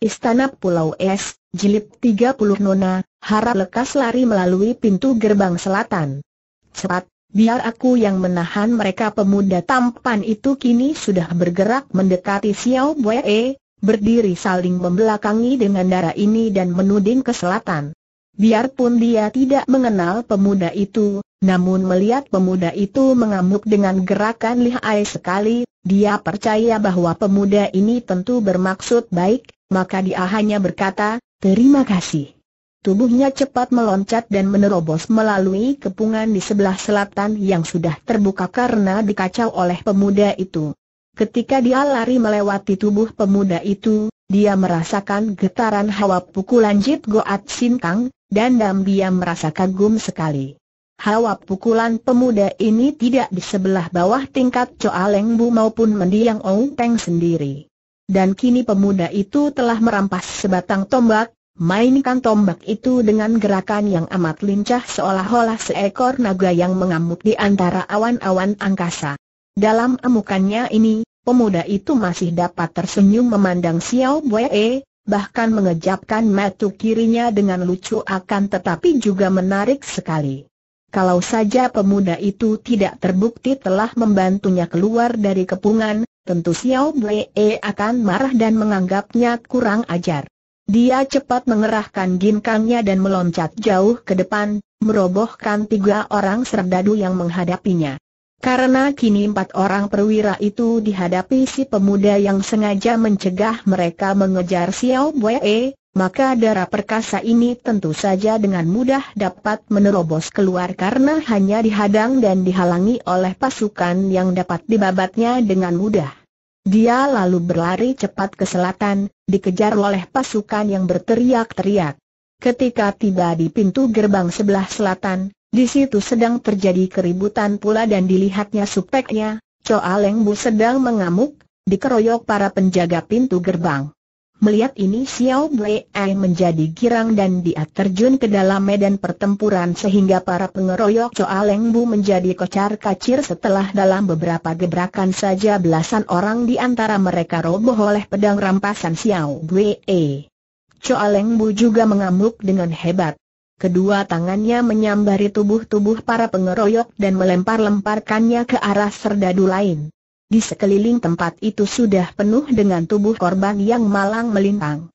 Istana Pulau Es, Jilid 30 Nona, harap lekas lari melalui pintu gerbang selatan. Cepat, biar aku yang menahan mereka pemuda tampan itu kini sudah bergerak mendekati Xiao Wei, berdiri saling membelakangi dengan darah ini dan menuding ke selatan. Biarpun dia tidak mengenal pemuda itu, namun melihat pemuda itu mengamuk dengan gerakan lihai sekali, dia percaya bahwa pemuda ini tentu bermaksud baik, maka dia hanya berkata, terima kasih. Tubuhnya cepat meloncat dan menerobos melalui kepungan di sebelah selatan yang sudah terbuka karena dikacau oleh pemuda itu. Ketika dia lari melewati tubuh pemuda itu, dia merasakan getaran hawa pukulan Jit Goat Sinkang, dan dam dia merasa kagum sekali. Hawa pukulan pemuda ini tidak di sebelah bawah tingkat Coa Leng maupun mendiang Ong Teng sendiri dan kini pemuda itu telah merampas sebatang tombak, mainkan tombak itu dengan gerakan yang amat lincah seolah-olah seekor naga yang mengamuk di antara awan-awan angkasa. Dalam amukannya ini, pemuda itu masih dapat tersenyum memandang Xiao Wei, bahkan mengejapkan mata kirinya dengan lucu akan tetapi juga menarik sekali. Kalau saja pemuda itu tidak terbukti telah membantunya keluar dari kepungan, tentu Xiao Wei e akan marah dan menganggapnya kurang ajar. Dia cepat mengerahkan ginkangnya dan meloncat jauh ke depan, merobohkan tiga orang serdadu yang menghadapinya. Karena kini empat orang perwira itu dihadapi si pemuda yang sengaja mencegah mereka mengejar Xiao Wei, maka darah perkasa ini tentu saja dengan mudah dapat menerobos keluar karena hanya dihadang dan dihalangi oleh pasukan yang dapat dibabatnya dengan mudah. Dia lalu berlari cepat ke selatan, dikejar oleh pasukan yang berteriak-teriak. Ketika tiba di pintu gerbang sebelah selatan, di situ sedang terjadi keributan pula dan dilihatnya supeknya, Coa Lengbu sedang mengamuk, dikeroyok para penjaga pintu gerbang. Melihat ini Xiao Blei menjadi girang dan dia terjun ke dalam medan pertempuran sehingga para pengeroyok Choa Leng Bu menjadi kocar kacir setelah dalam beberapa gebrakan saja belasan orang di antara mereka roboh oleh pedang rampasan Xiao Blei. E. Choa Leng Bu juga mengamuk dengan hebat. Kedua tangannya menyambari tubuh-tubuh para pengeroyok dan melempar-lemparkannya ke arah serdadu lain. Di sekeliling tempat itu sudah penuh dengan tubuh korban yang malang melintang.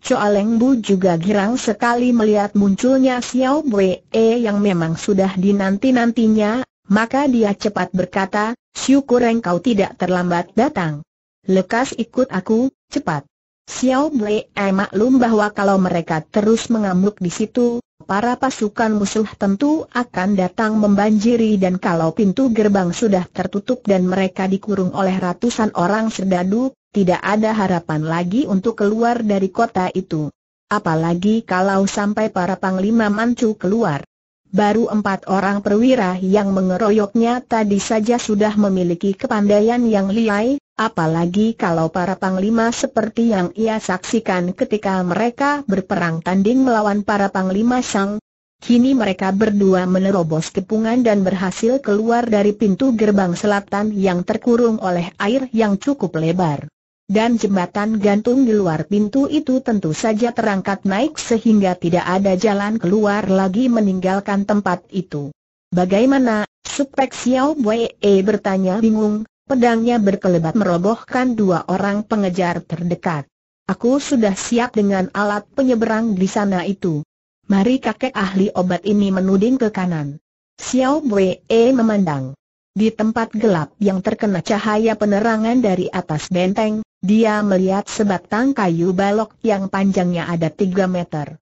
Coa Leng Bu juga girang sekali melihat munculnya Xiao Wei yang memang sudah dinanti-nantinya, maka dia cepat berkata, syukur engkau tidak terlambat datang. Lekas ikut aku, cepat. Xiao E maklum bahwa kalau mereka terus mengamuk di situ, para pasukan musuh tentu akan datang membanjiri dan kalau pintu gerbang sudah tertutup dan mereka dikurung oleh ratusan orang serdadu, tidak ada harapan lagi untuk keluar dari kota itu. Apalagi kalau sampai para panglima mancu keluar. Baru empat orang perwira yang mengeroyoknya tadi saja sudah memiliki kepandaian yang liai, Apalagi kalau para panglima seperti yang ia saksikan ketika mereka berperang tanding melawan para panglima Sang. Kini mereka berdua menerobos kepungan dan berhasil keluar dari pintu gerbang selatan yang terkurung oleh air yang cukup lebar. Dan jembatan gantung di luar pintu itu tentu saja terangkat naik sehingga tidak ada jalan keluar lagi meninggalkan tempat itu. Bagaimana? Supek Xiao Wei bertanya bingung, Pedangnya berkelebat merobohkan dua orang pengejar terdekat. Aku sudah siap dengan alat penyeberang di sana itu. Mari kakek ahli obat ini menuding ke kanan. Xiao Wei memandang. Di tempat gelap yang terkena cahaya penerangan dari atas benteng, dia melihat sebatang kayu balok yang panjangnya ada 3 meter.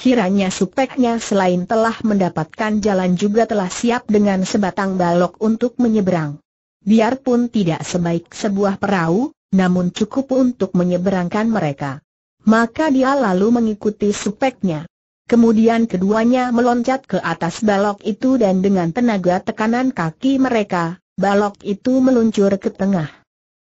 Kiranya supeknya selain telah mendapatkan jalan juga telah siap dengan sebatang balok untuk menyeberang biarpun tidak sebaik sebuah perahu, namun cukup untuk menyeberangkan mereka. Maka dia lalu mengikuti supeknya. Kemudian keduanya meloncat ke atas balok itu dan dengan tenaga tekanan kaki mereka, balok itu meluncur ke tengah.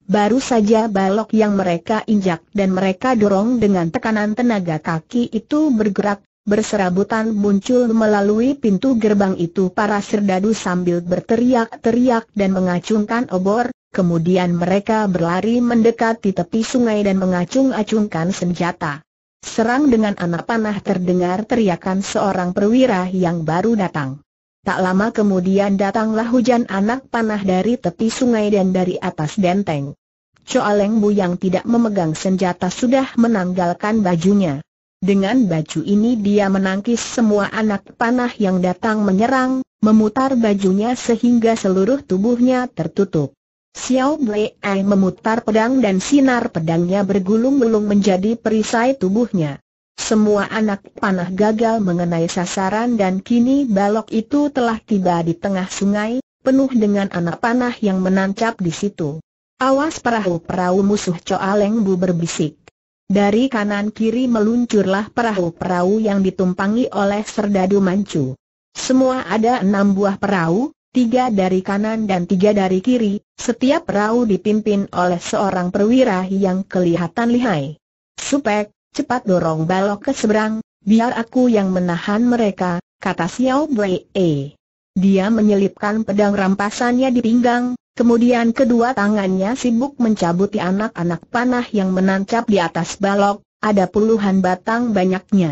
Baru saja balok yang mereka injak dan mereka dorong dengan tekanan tenaga kaki itu bergerak, berserabutan muncul melalui pintu gerbang itu para serdadu sambil berteriak-teriak dan mengacungkan obor, kemudian mereka berlari mendekati tepi sungai dan mengacung-acungkan senjata. Serang dengan anak panah terdengar teriakan seorang perwira yang baru datang. Tak lama kemudian datanglah hujan anak panah dari tepi sungai dan dari atas denteng. Choaleng Bu yang tidak memegang senjata sudah menanggalkan bajunya. Dengan baju ini dia menangkis semua anak panah yang datang menyerang, memutar bajunya sehingga seluruh tubuhnya tertutup. Xiao Blei memutar pedang dan sinar pedangnya bergulung-gulung menjadi perisai tubuhnya. Semua anak panah gagal mengenai sasaran dan kini balok itu telah tiba di tengah sungai, penuh dengan anak panah yang menancap di situ. Awas perahu-perahu musuh Choa Leng Bu berbisik. Dari kanan kiri meluncurlah perahu-perahu yang ditumpangi oleh serdadu mancu. Semua ada enam buah perahu, tiga dari kanan dan tiga dari kiri, setiap perahu dipimpin oleh seorang perwira yang kelihatan lihai. Supek, cepat dorong balok ke seberang, biar aku yang menahan mereka, kata Xiao Wei. Dia menyelipkan pedang rampasannya di pinggang, Kemudian kedua tangannya sibuk mencabuti anak-anak panah yang menancap di atas balok, ada puluhan batang banyaknya.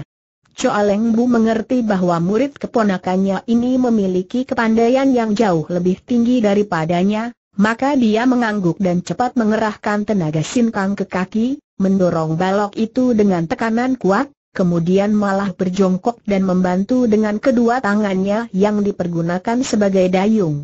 Choaleng Bu mengerti bahwa murid keponakannya ini memiliki kepandaian yang jauh lebih tinggi daripadanya, maka dia mengangguk dan cepat mengerahkan tenaga sinkang ke kaki, mendorong balok itu dengan tekanan kuat, kemudian malah berjongkok dan membantu dengan kedua tangannya yang dipergunakan sebagai dayung.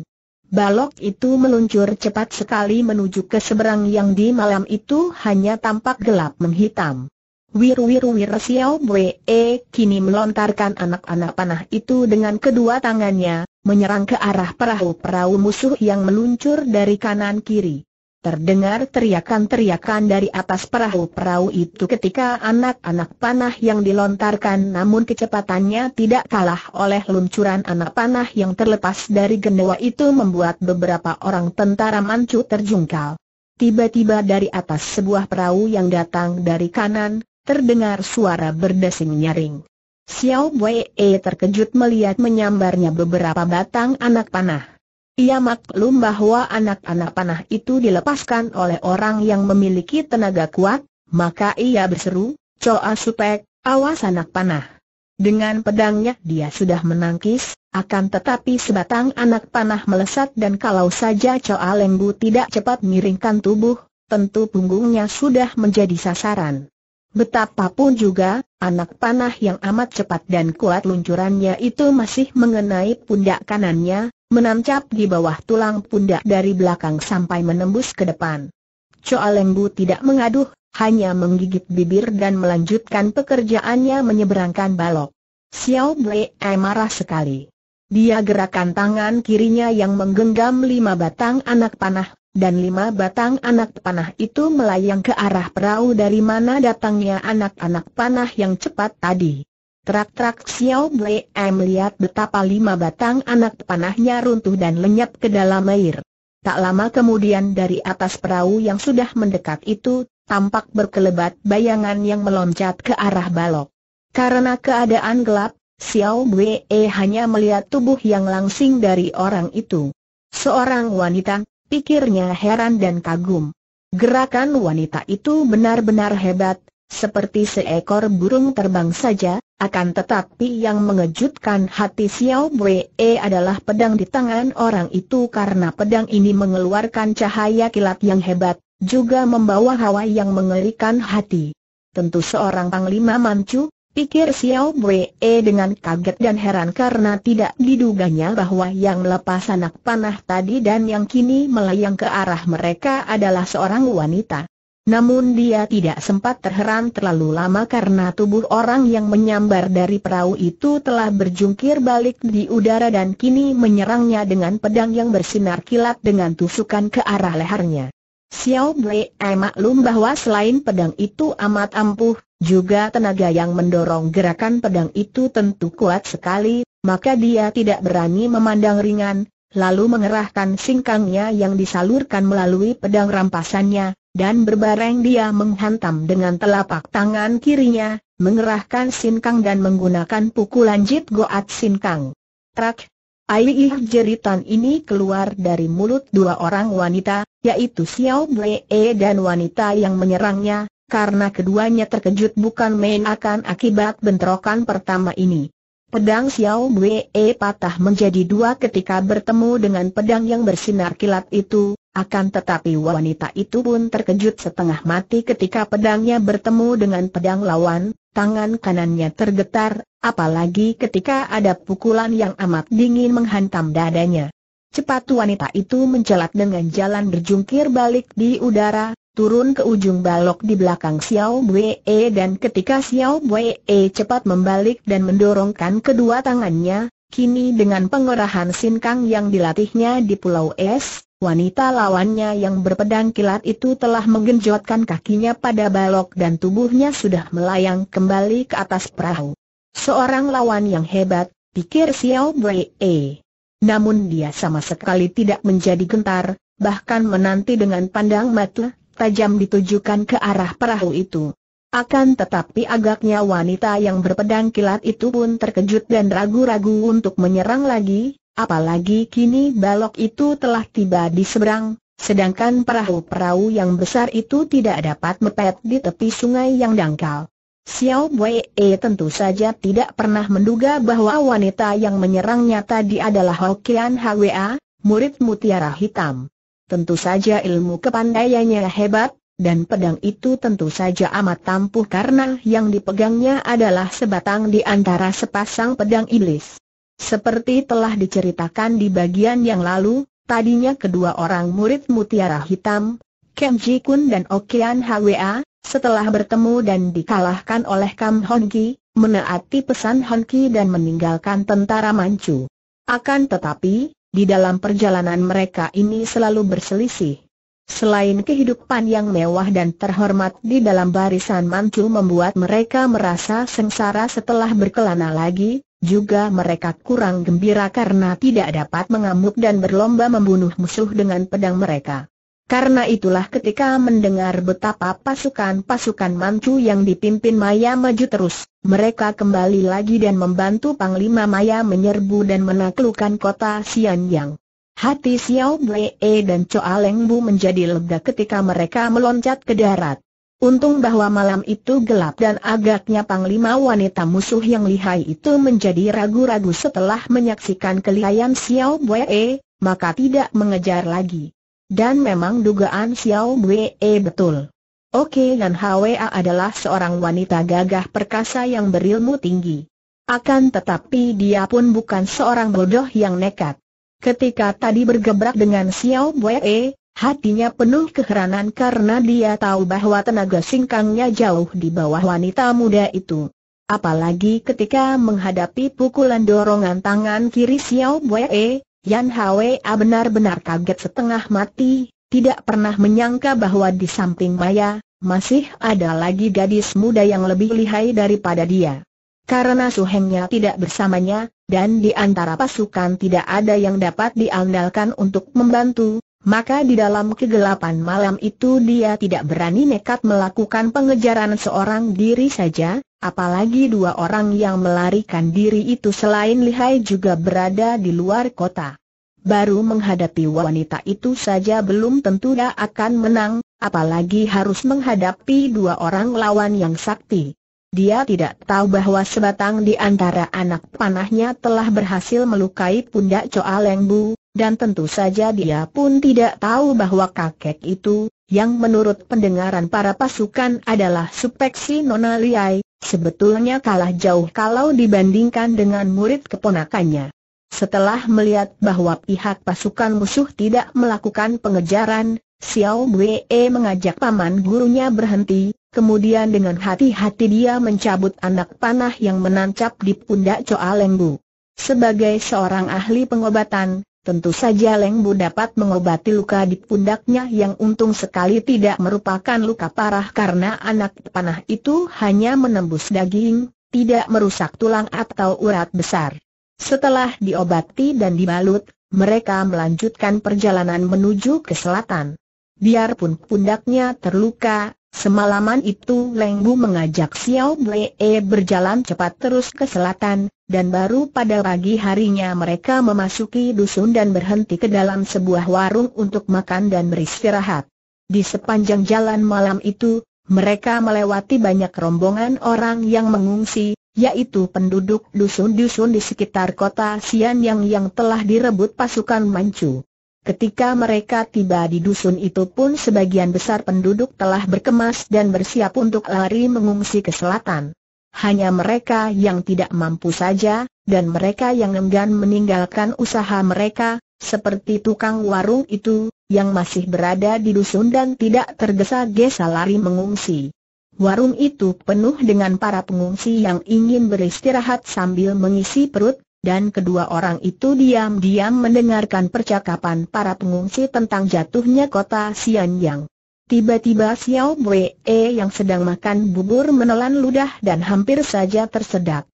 Balok itu meluncur cepat sekali menuju ke seberang yang di malam itu hanya tampak gelap menghitam. Wiru-wiru wir Xiao Bwe e, kini melontarkan anak-anak panah itu dengan kedua tangannya, menyerang ke arah perahu-perahu musuh yang meluncur dari kanan kiri. Terdengar teriakan-teriakan dari atas perahu-perahu itu ketika anak-anak panah yang dilontarkan namun kecepatannya tidak kalah oleh luncuran anak panah yang terlepas dari gendewa itu membuat beberapa orang tentara mancu terjungkal. Tiba-tiba dari atas sebuah perahu yang datang dari kanan, terdengar suara berdesing nyaring. Xiao Wei terkejut melihat menyambarnya beberapa batang anak panah. Ia maklum bahwa anak-anak panah itu dilepaskan oleh orang yang memiliki tenaga kuat, maka ia berseru, Coa Supek, awas anak panah. Dengan pedangnya dia sudah menangkis, akan tetapi sebatang anak panah melesat dan kalau saja Coa Lembu tidak cepat miringkan tubuh, tentu punggungnya sudah menjadi sasaran. Betapapun juga, anak panah yang amat cepat dan kuat luncurannya itu masih mengenai pundak kanannya, menancap di bawah tulang pundak dari belakang sampai menembus ke depan. Choa Lengbu tidak mengaduh, hanya menggigit bibir dan melanjutkan pekerjaannya menyeberangkan balok. Xiao Blei marah sekali. Dia gerakan tangan kirinya yang menggenggam lima batang anak panah, dan lima batang anak panah itu melayang ke arah perahu dari mana datangnya anak-anak panah yang cepat tadi. Trak-trak Xiao Ble melihat betapa lima batang anak panahnya runtuh dan lenyap ke dalam air. Tak lama kemudian dari atas perahu yang sudah mendekat itu, tampak berkelebat bayangan yang meloncat ke arah balok. Karena keadaan gelap, Xiao Ble eh, hanya melihat tubuh yang langsing dari orang itu. Seorang wanita, pikirnya heran dan kagum. Gerakan wanita itu benar-benar hebat, seperti seekor burung terbang saja, akan tetapi yang mengejutkan hati Xiao Wei adalah pedang di tangan orang itu karena pedang ini mengeluarkan cahaya kilat yang hebat, juga membawa hawa yang mengerikan hati. Tentu seorang panglima mancu, pikir Xiao Wei dengan kaget dan heran karena tidak diduganya bahwa yang melepas anak panah tadi dan yang kini melayang ke arah mereka adalah seorang wanita. Namun dia tidak sempat terheran terlalu lama karena tubuh orang yang menyambar dari perahu itu telah berjungkir balik di udara dan kini menyerangnya dengan pedang yang bersinar kilat dengan tusukan ke arah lehernya. Xiao emak eh, maklum bahwa selain pedang itu amat ampuh, juga tenaga yang mendorong gerakan pedang itu tentu kuat sekali, maka dia tidak berani memandang ringan, lalu mengerahkan singkangnya yang disalurkan melalui pedang rampasannya, dan berbareng dia menghantam dengan telapak tangan kirinya, mengerahkan singkang dan menggunakan pukulan jit goat sinkang. Trak! Aih jeritan ini keluar dari mulut dua orang wanita, yaitu Xiao Bee e dan wanita yang menyerangnya, karena keduanya terkejut bukan main akan akibat bentrokan pertama ini. Pedang Xiao Wei e patah menjadi dua ketika bertemu dengan pedang yang bersinar kilat itu, akan tetapi wanita itu pun terkejut setengah mati ketika pedangnya bertemu dengan pedang lawan, tangan kanannya tergetar, apalagi ketika ada pukulan yang amat dingin menghantam dadanya. Cepat wanita itu mencelat dengan jalan berjungkir balik di udara, turun ke ujung balok di belakang Xiao Wei'e e dan ketika Xiao Wei'e e cepat membalik dan mendorongkan kedua tangannya, kini dengan pengerahan sinkang yang dilatihnya di Pulau Es, wanita lawannya yang berpedang kilat itu telah menggenjotkan kakinya pada balok dan tubuhnya sudah melayang kembali ke atas perahu. Seorang lawan yang hebat, pikir Xiao Wei'e. E. Namun dia sama sekali tidak menjadi gentar, bahkan menanti dengan pandang mata, tajam ditujukan ke arah perahu itu. Akan tetapi agaknya wanita yang berpedang kilat itu pun terkejut dan ragu-ragu untuk menyerang lagi, apalagi kini balok itu telah tiba di seberang, sedangkan perahu-perahu yang besar itu tidak dapat mepet di tepi sungai yang dangkal. Xiao Wei tentu saja tidak pernah menduga bahwa wanita yang menyerangnya tadi adalah Hokian Hwa, murid mutiara hitam. Tentu saja ilmu kepandaiannya hebat, dan pedang itu tentu saja amat tampuh karena yang dipegangnya adalah sebatang di antara sepasang pedang iblis. Seperti telah diceritakan di bagian yang lalu, tadinya kedua orang murid mutiara hitam, Kem Ji Kun dan Okian Hwa, setelah bertemu dan dikalahkan oleh Kam Hon Ki, menaati pesan Hon Ki dan meninggalkan tentara Manchu. Akan tetapi, di dalam perjalanan mereka ini selalu berselisih. Selain kehidupan yang mewah dan terhormat di dalam barisan mantu membuat mereka merasa sengsara setelah berkelana lagi, juga mereka kurang gembira karena tidak dapat mengamuk dan berlomba membunuh musuh dengan pedang mereka. Karena itulah ketika mendengar betapa pasukan-pasukan Manchu yang dipimpin Maya maju terus, mereka kembali lagi dan membantu Panglima Maya menyerbu dan menaklukkan kota Xianyang. Hati Xiao Wei dan Choa Leng Bu menjadi lega ketika mereka meloncat ke darat. Untung bahwa malam itu gelap dan agaknya Panglima wanita musuh yang lihai itu menjadi ragu-ragu setelah menyaksikan kelihayan Xiao Wei, maka tidak mengejar lagi. Dan memang dugaan Xiao Wei eh, betul. Oke Nan Hwa adalah seorang wanita gagah perkasa yang berilmu tinggi. Akan tetapi dia pun bukan seorang bodoh yang nekat. Ketika tadi bergebrak dengan Xiao Wei, eh, Hatinya penuh keheranan karena dia tahu bahwa tenaga singkangnya jauh di bawah wanita muda itu. Apalagi ketika menghadapi pukulan dorongan tangan kiri Xiao Wei, eh, Yan Hwa benar-benar kaget setengah mati, tidak pernah menyangka bahwa di samping Maya, masih ada lagi gadis muda yang lebih lihai daripada dia. Karena suhengnya tidak bersamanya, dan di antara pasukan tidak ada yang dapat diandalkan untuk membantu, maka di dalam kegelapan malam itu dia tidak berani nekat melakukan pengejaran seorang diri saja, Apalagi dua orang yang melarikan diri itu selain lihai juga berada di luar kota. Baru menghadapi wanita itu saja belum tentu dia akan menang, apalagi harus menghadapi dua orang lawan yang sakti. Dia tidak tahu bahwa sebatang di antara anak panahnya telah berhasil melukai pundak Choa Leng Bu, dan tentu saja dia pun tidak tahu bahwa kakek itu, yang menurut pendengaran para pasukan adalah Supeksi Nona Liai, sebetulnya kalah jauh kalau dibandingkan dengan murid keponakannya. Setelah melihat bahwa pihak pasukan musuh tidak melakukan pengejaran, Xiao Wei mengajak paman gurunya berhenti, kemudian dengan hati-hati dia mencabut anak panah yang menancap di pundak Choa Lengbu. Sebagai seorang ahli pengobatan, Tentu saja Leng Bu dapat mengobati luka di pundaknya yang untung sekali tidak merupakan luka parah karena anak panah itu hanya menembus daging, tidak merusak tulang atau urat besar. Setelah diobati dan dibalut, mereka melanjutkan perjalanan menuju ke selatan. Biarpun pundaknya terluka, semalaman itu Leng Bu mengajak Xiao Blee berjalan cepat terus ke selatan, dan baru pada pagi harinya mereka memasuki dusun dan berhenti ke dalam sebuah warung untuk makan dan beristirahat. Di sepanjang jalan malam itu, mereka melewati banyak rombongan orang yang mengungsi, yaitu penduduk dusun-dusun di sekitar kota Xianyang yang telah direbut pasukan Manchu. Ketika mereka tiba di dusun itu pun sebagian besar penduduk telah berkemas dan bersiap untuk lari mengungsi ke selatan hanya mereka yang tidak mampu saja, dan mereka yang enggan meninggalkan usaha mereka, seperti tukang warung itu, yang masih berada di dusun dan tidak tergesa-gesa lari mengungsi. Warung itu penuh dengan para pengungsi yang ingin beristirahat sambil mengisi perut, dan kedua orang itu diam-diam mendengarkan percakapan para pengungsi tentang jatuhnya kota Xianyang. Tiba-tiba Xiao Wei yang sedang makan bubur menelan ludah dan hampir saja tersedak.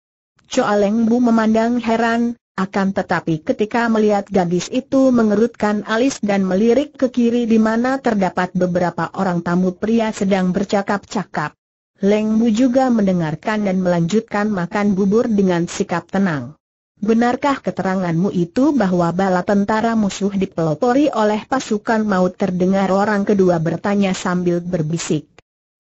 Choa Leng Bu memandang heran, akan tetapi ketika melihat gadis itu mengerutkan alis dan melirik ke kiri di mana terdapat beberapa orang tamu pria sedang bercakap-cakap. Leng Bu juga mendengarkan dan melanjutkan makan bubur dengan sikap tenang. Benarkah keteranganmu itu bahwa bala tentara musuh dipelopori oleh pasukan maut terdengar orang kedua bertanya sambil berbisik?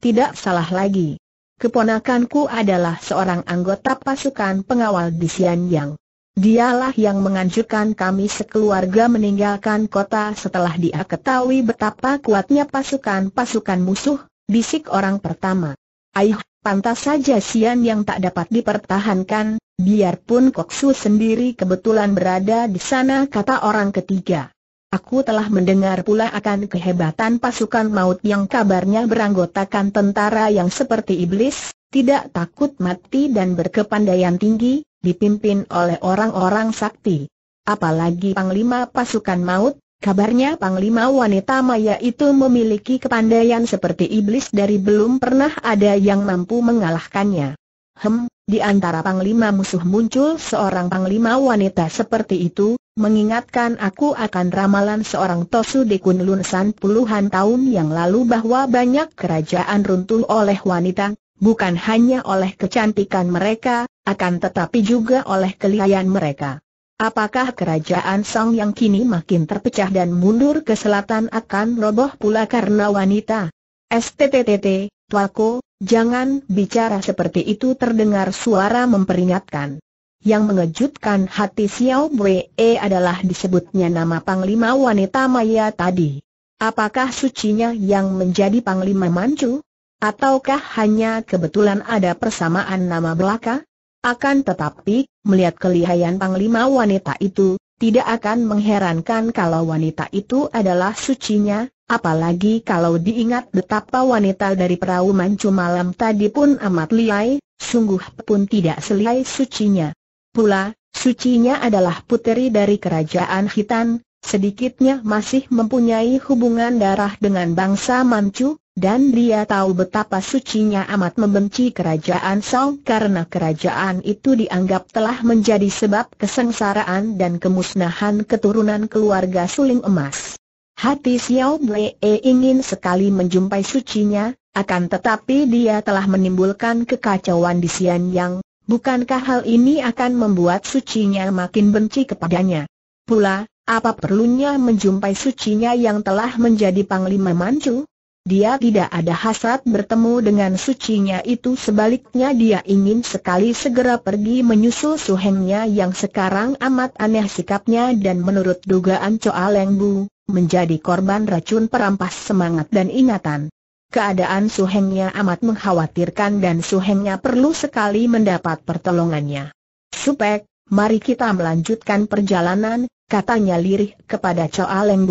Tidak salah lagi. Keponakanku adalah seorang anggota pasukan pengawal di Xianyang. Dialah yang menganjurkan kami sekeluarga meninggalkan kota setelah dia ketahui betapa kuatnya pasukan-pasukan musuh, bisik orang pertama. Aih, Pantas saja Sian yang tak dapat dipertahankan, biarpun Koksu sendiri kebetulan berada di sana kata orang ketiga. Aku telah mendengar pula akan kehebatan pasukan maut yang kabarnya beranggotakan tentara yang seperti iblis, tidak takut mati dan berkepandaian tinggi, dipimpin oleh orang-orang sakti. Apalagi panglima pasukan maut, Kabarnya Panglima Wanita Maya itu memiliki kepandaian seperti iblis dari belum pernah ada yang mampu mengalahkannya. Hem, di antara Panglima musuh muncul seorang Panglima Wanita seperti itu, mengingatkan aku akan ramalan seorang Tosu di Kunlunsan puluhan tahun yang lalu bahwa banyak kerajaan runtuh oleh wanita, bukan hanya oleh kecantikan mereka, akan tetapi juga oleh kelihayan mereka. Apakah kerajaan Song yang kini makin terpecah dan mundur ke selatan akan roboh pula karena wanita? STTTT, Tuako, jangan bicara seperti itu terdengar suara memperingatkan. Yang mengejutkan hati Xiao Wei e adalah disebutnya nama Panglima Wanita Maya tadi. Apakah sucinya yang menjadi Panglima Manchu? Ataukah hanya kebetulan ada persamaan nama belaka? Akan tetapi, melihat kelihayan panglima wanita itu, tidak akan mengherankan kalau wanita itu adalah sucinya, apalagi kalau diingat betapa wanita dari perahu mancu malam tadi pun amat liai, sungguh pun tidak selihai sucinya. Pula, sucinya adalah puteri dari kerajaan Khitan, sedikitnya masih mempunyai hubungan darah dengan bangsa mancu dan dia tahu betapa sucinya amat membenci kerajaan Song karena kerajaan itu dianggap telah menjadi sebab kesengsaraan dan kemusnahan keturunan keluarga suling emas. Hati Xiao Blee ingin sekali menjumpai sucinya, akan tetapi dia telah menimbulkan kekacauan di Sian Yang, bukankah hal ini akan membuat sucinya makin benci kepadanya? Pula, apa perlunya menjumpai sucinya yang telah menjadi panglima mancu? Dia tidak ada hasrat bertemu dengan sucinya itu sebaliknya dia ingin sekali segera pergi menyusul suhengnya yang sekarang amat aneh sikapnya dan menurut dugaan Coa Leng menjadi korban racun perampas semangat dan ingatan. Keadaan suhengnya amat mengkhawatirkan dan suhengnya perlu sekali mendapat pertolongannya. Supek, mari kita melanjutkan perjalanan, katanya lirih kepada Coa Leng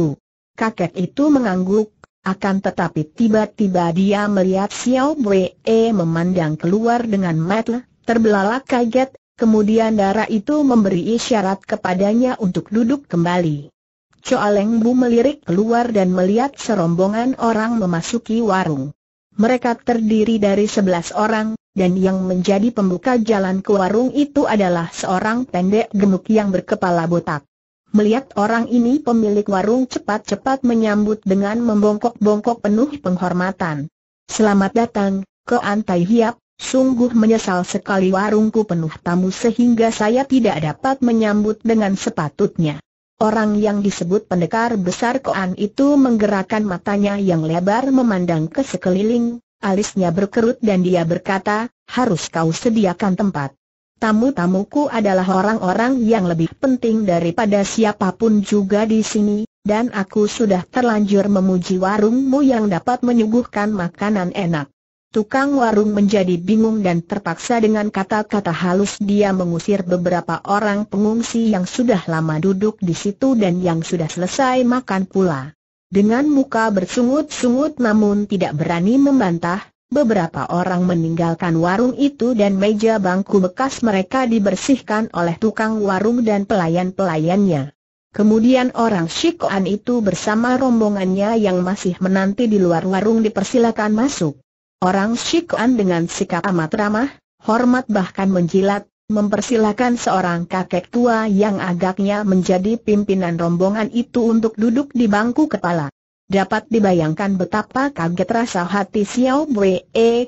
Kakek itu mengangguk akan tetapi tiba-tiba dia melihat Xiao Wei e memandang keluar dengan mata terbelalak kaget, kemudian darah itu memberi isyarat kepadanya untuk duduk kembali. Choa Leng Bu melirik keluar dan melihat serombongan orang memasuki warung. Mereka terdiri dari sebelas orang, dan yang menjadi pembuka jalan ke warung itu adalah seorang pendek gemuk yang berkepala botak. Melihat orang ini pemilik warung cepat-cepat menyambut dengan membongkok-bongkok penuh penghormatan. Selamat datang, ke Antai Hiap, sungguh menyesal sekali warungku penuh tamu sehingga saya tidak dapat menyambut dengan sepatutnya. Orang yang disebut pendekar besar Koan itu menggerakkan matanya yang lebar memandang ke sekeliling, alisnya berkerut dan dia berkata, harus kau sediakan tempat. Tamu-tamuku adalah orang-orang yang lebih penting daripada siapapun juga di sini, dan aku sudah terlanjur memuji warungmu yang dapat menyuguhkan makanan enak. Tukang warung menjadi bingung dan terpaksa dengan kata-kata halus dia mengusir beberapa orang pengungsi yang sudah lama duduk di situ dan yang sudah selesai makan pula. Dengan muka bersungut-sungut namun tidak berani membantah, Beberapa orang meninggalkan warung itu dan meja bangku bekas mereka dibersihkan oleh tukang warung dan pelayan-pelayannya. Kemudian orang Shikoan itu bersama rombongannya yang masih menanti di luar warung dipersilakan masuk. Orang Shikoan dengan sikap amat ramah, hormat bahkan menjilat, mempersilakan seorang kakek tua yang agaknya menjadi pimpinan rombongan itu untuk duduk di bangku kepala. Dapat dibayangkan betapa kaget rasa hati Xiao Wei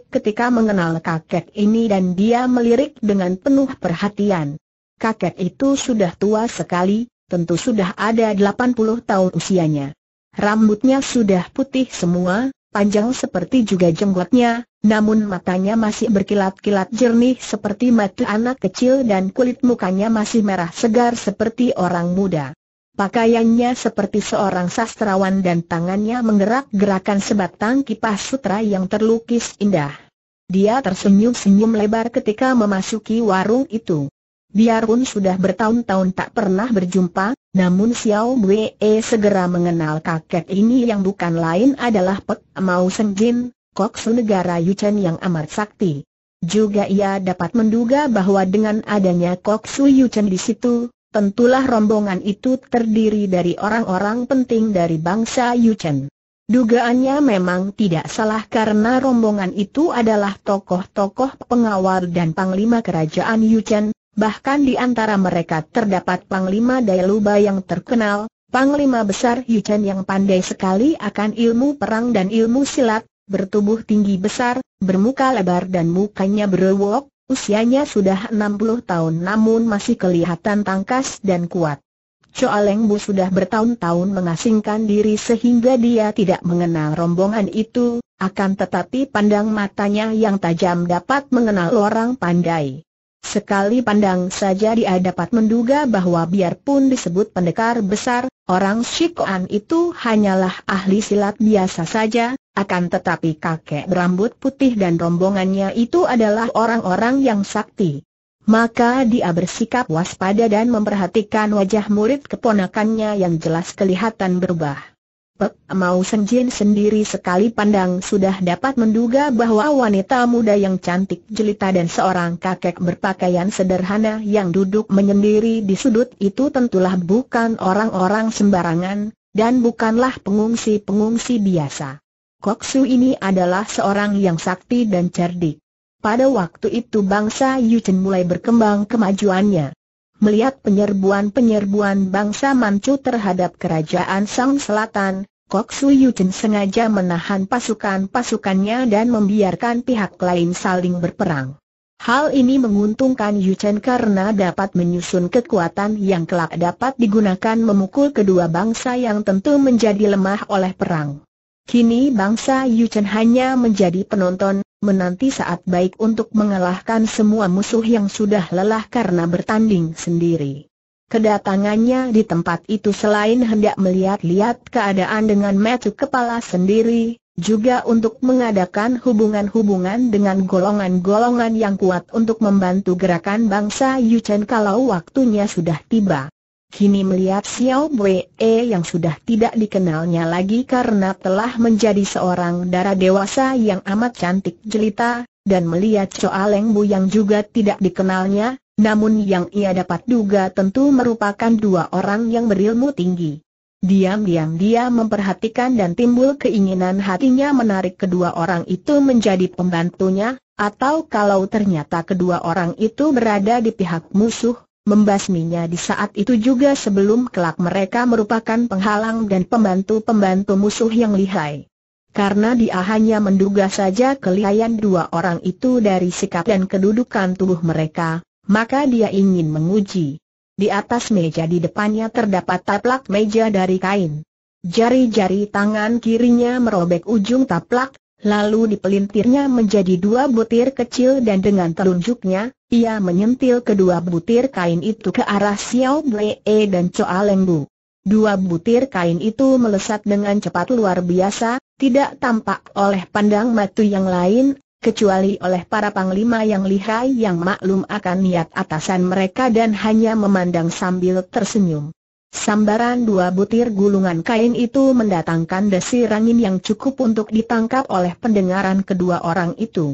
ketika mengenal kakek ini dan dia melirik dengan penuh perhatian. Kakek itu sudah tua sekali, tentu sudah ada 80 tahun usianya. Rambutnya sudah putih semua, panjang seperti juga jenggotnya, namun matanya masih berkilat-kilat jernih seperti mata anak kecil dan kulit mukanya masih merah segar seperti orang muda. Pakaiannya seperti seorang sastrawan dan tangannya menggerak-gerakan sebatang kipas sutra yang terlukis indah. Dia tersenyum-senyum lebar ketika memasuki warung itu. Biarpun sudah bertahun-tahun tak pernah berjumpa, namun Xiao Wei segera mengenal kakek ini yang bukan lain adalah Pek Mau Jin, Koksu negara Yuchen yang amat sakti. Juga ia dapat menduga bahwa dengan adanya Koksu Yuchen di situ, tentulah rombongan itu terdiri dari orang-orang penting dari bangsa Yuchen. Dugaannya memang tidak salah karena rombongan itu adalah tokoh-tokoh pengawal dan panglima kerajaan Yuchen, bahkan di antara mereka terdapat panglima Dailuba yang terkenal, panglima besar Yuchen yang pandai sekali akan ilmu perang dan ilmu silat, bertubuh tinggi besar, bermuka lebar dan mukanya berwok, Usianya sudah 60 tahun namun masih kelihatan tangkas dan kuat. Choa Leng Bu sudah bertahun-tahun mengasingkan diri sehingga dia tidak mengenal rombongan itu, akan tetapi pandang matanya yang tajam dapat mengenal orang pandai. Sekali pandang saja dia dapat menduga bahwa biarpun disebut pendekar besar, orang Shikoan itu hanyalah ahli silat biasa saja, akan tetapi kakek berambut putih dan rombongannya itu adalah orang-orang yang sakti. Maka dia bersikap waspada dan memperhatikan wajah murid keponakannya yang jelas kelihatan berubah. Pek Mau Senjin sendiri sekali pandang sudah dapat menduga bahwa wanita muda yang cantik jelita dan seorang kakek berpakaian sederhana yang duduk menyendiri di sudut itu tentulah bukan orang-orang sembarangan, dan bukanlah pengungsi-pengungsi biasa. Koksu ini adalah seorang yang sakti dan cerdik. Pada waktu itu bangsa Yuchen mulai berkembang kemajuannya melihat penyerbuan-penyerbuan bangsa Manchu terhadap kerajaan Sang Selatan, Kok Su Chen sengaja menahan pasukan-pasukannya dan membiarkan pihak lain saling berperang. Hal ini menguntungkan Yuchen karena dapat menyusun kekuatan yang kelak dapat digunakan memukul kedua bangsa yang tentu menjadi lemah oleh perang. Kini bangsa Yuchen hanya menjadi penonton, menanti saat baik untuk mengalahkan semua musuh yang sudah lelah karena bertanding sendiri. Kedatangannya di tempat itu selain hendak melihat-lihat keadaan dengan metu kepala sendiri, juga untuk mengadakan hubungan-hubungan dengan golongan-golongan yang kuat untuk membantu gerakan bangsa Yuchen kalau waktunya sudah tiba. Kini melihat Xiao Wei yang sudah tidak dikenalnya lagi karena telah menjadi seorang darah dewasa yang amat cantik jelita, dan melihat Choa Leng Bu yang juga tidak dikenalnya, namun yang ia dapat duga tentu merupakan dua orang yang berilmu tinggi. Diam-diam dia memperhatikan dan timbul keinginan hatinya menarik kedua orang itu menjadi pembantunya, atau kalau ternyata kedua orang itu berada di pihak musuh, membasminya di saat itu juga sebelum kelak mereka merupakan penghalang dan pembantu-pembantu musuh yang lihai. Karena dia hanya menduga saja kelihayan dua orang itu dari sikap dan kedudukan tubuh mereka, maka dia ingin menguji. Di atas meja di depannya terdapat taplak meja dari kain. Jari-jari tangan kirinya merobek ujung taplak, lalu dipelintirnya menjadi dua butir kecil dan dengan telunjuknya, ia menyentil kedua butir kain itu ke arah Xiao Blee dan Choa Leng Bu. Dua butir kain itu melesat dengan cepat luar biasa, tidak tampak oleh pandang matu yang lain, kecuali oleh para panglima yang lihai yang maklum akan niat atasan mereka dan hanya memandang sambil tersenyum. Sambaran dua butir gulungan kain itu mendatangkan desir angin yang cukup untuk ditangkap oleh pendengaran kedua orang itu.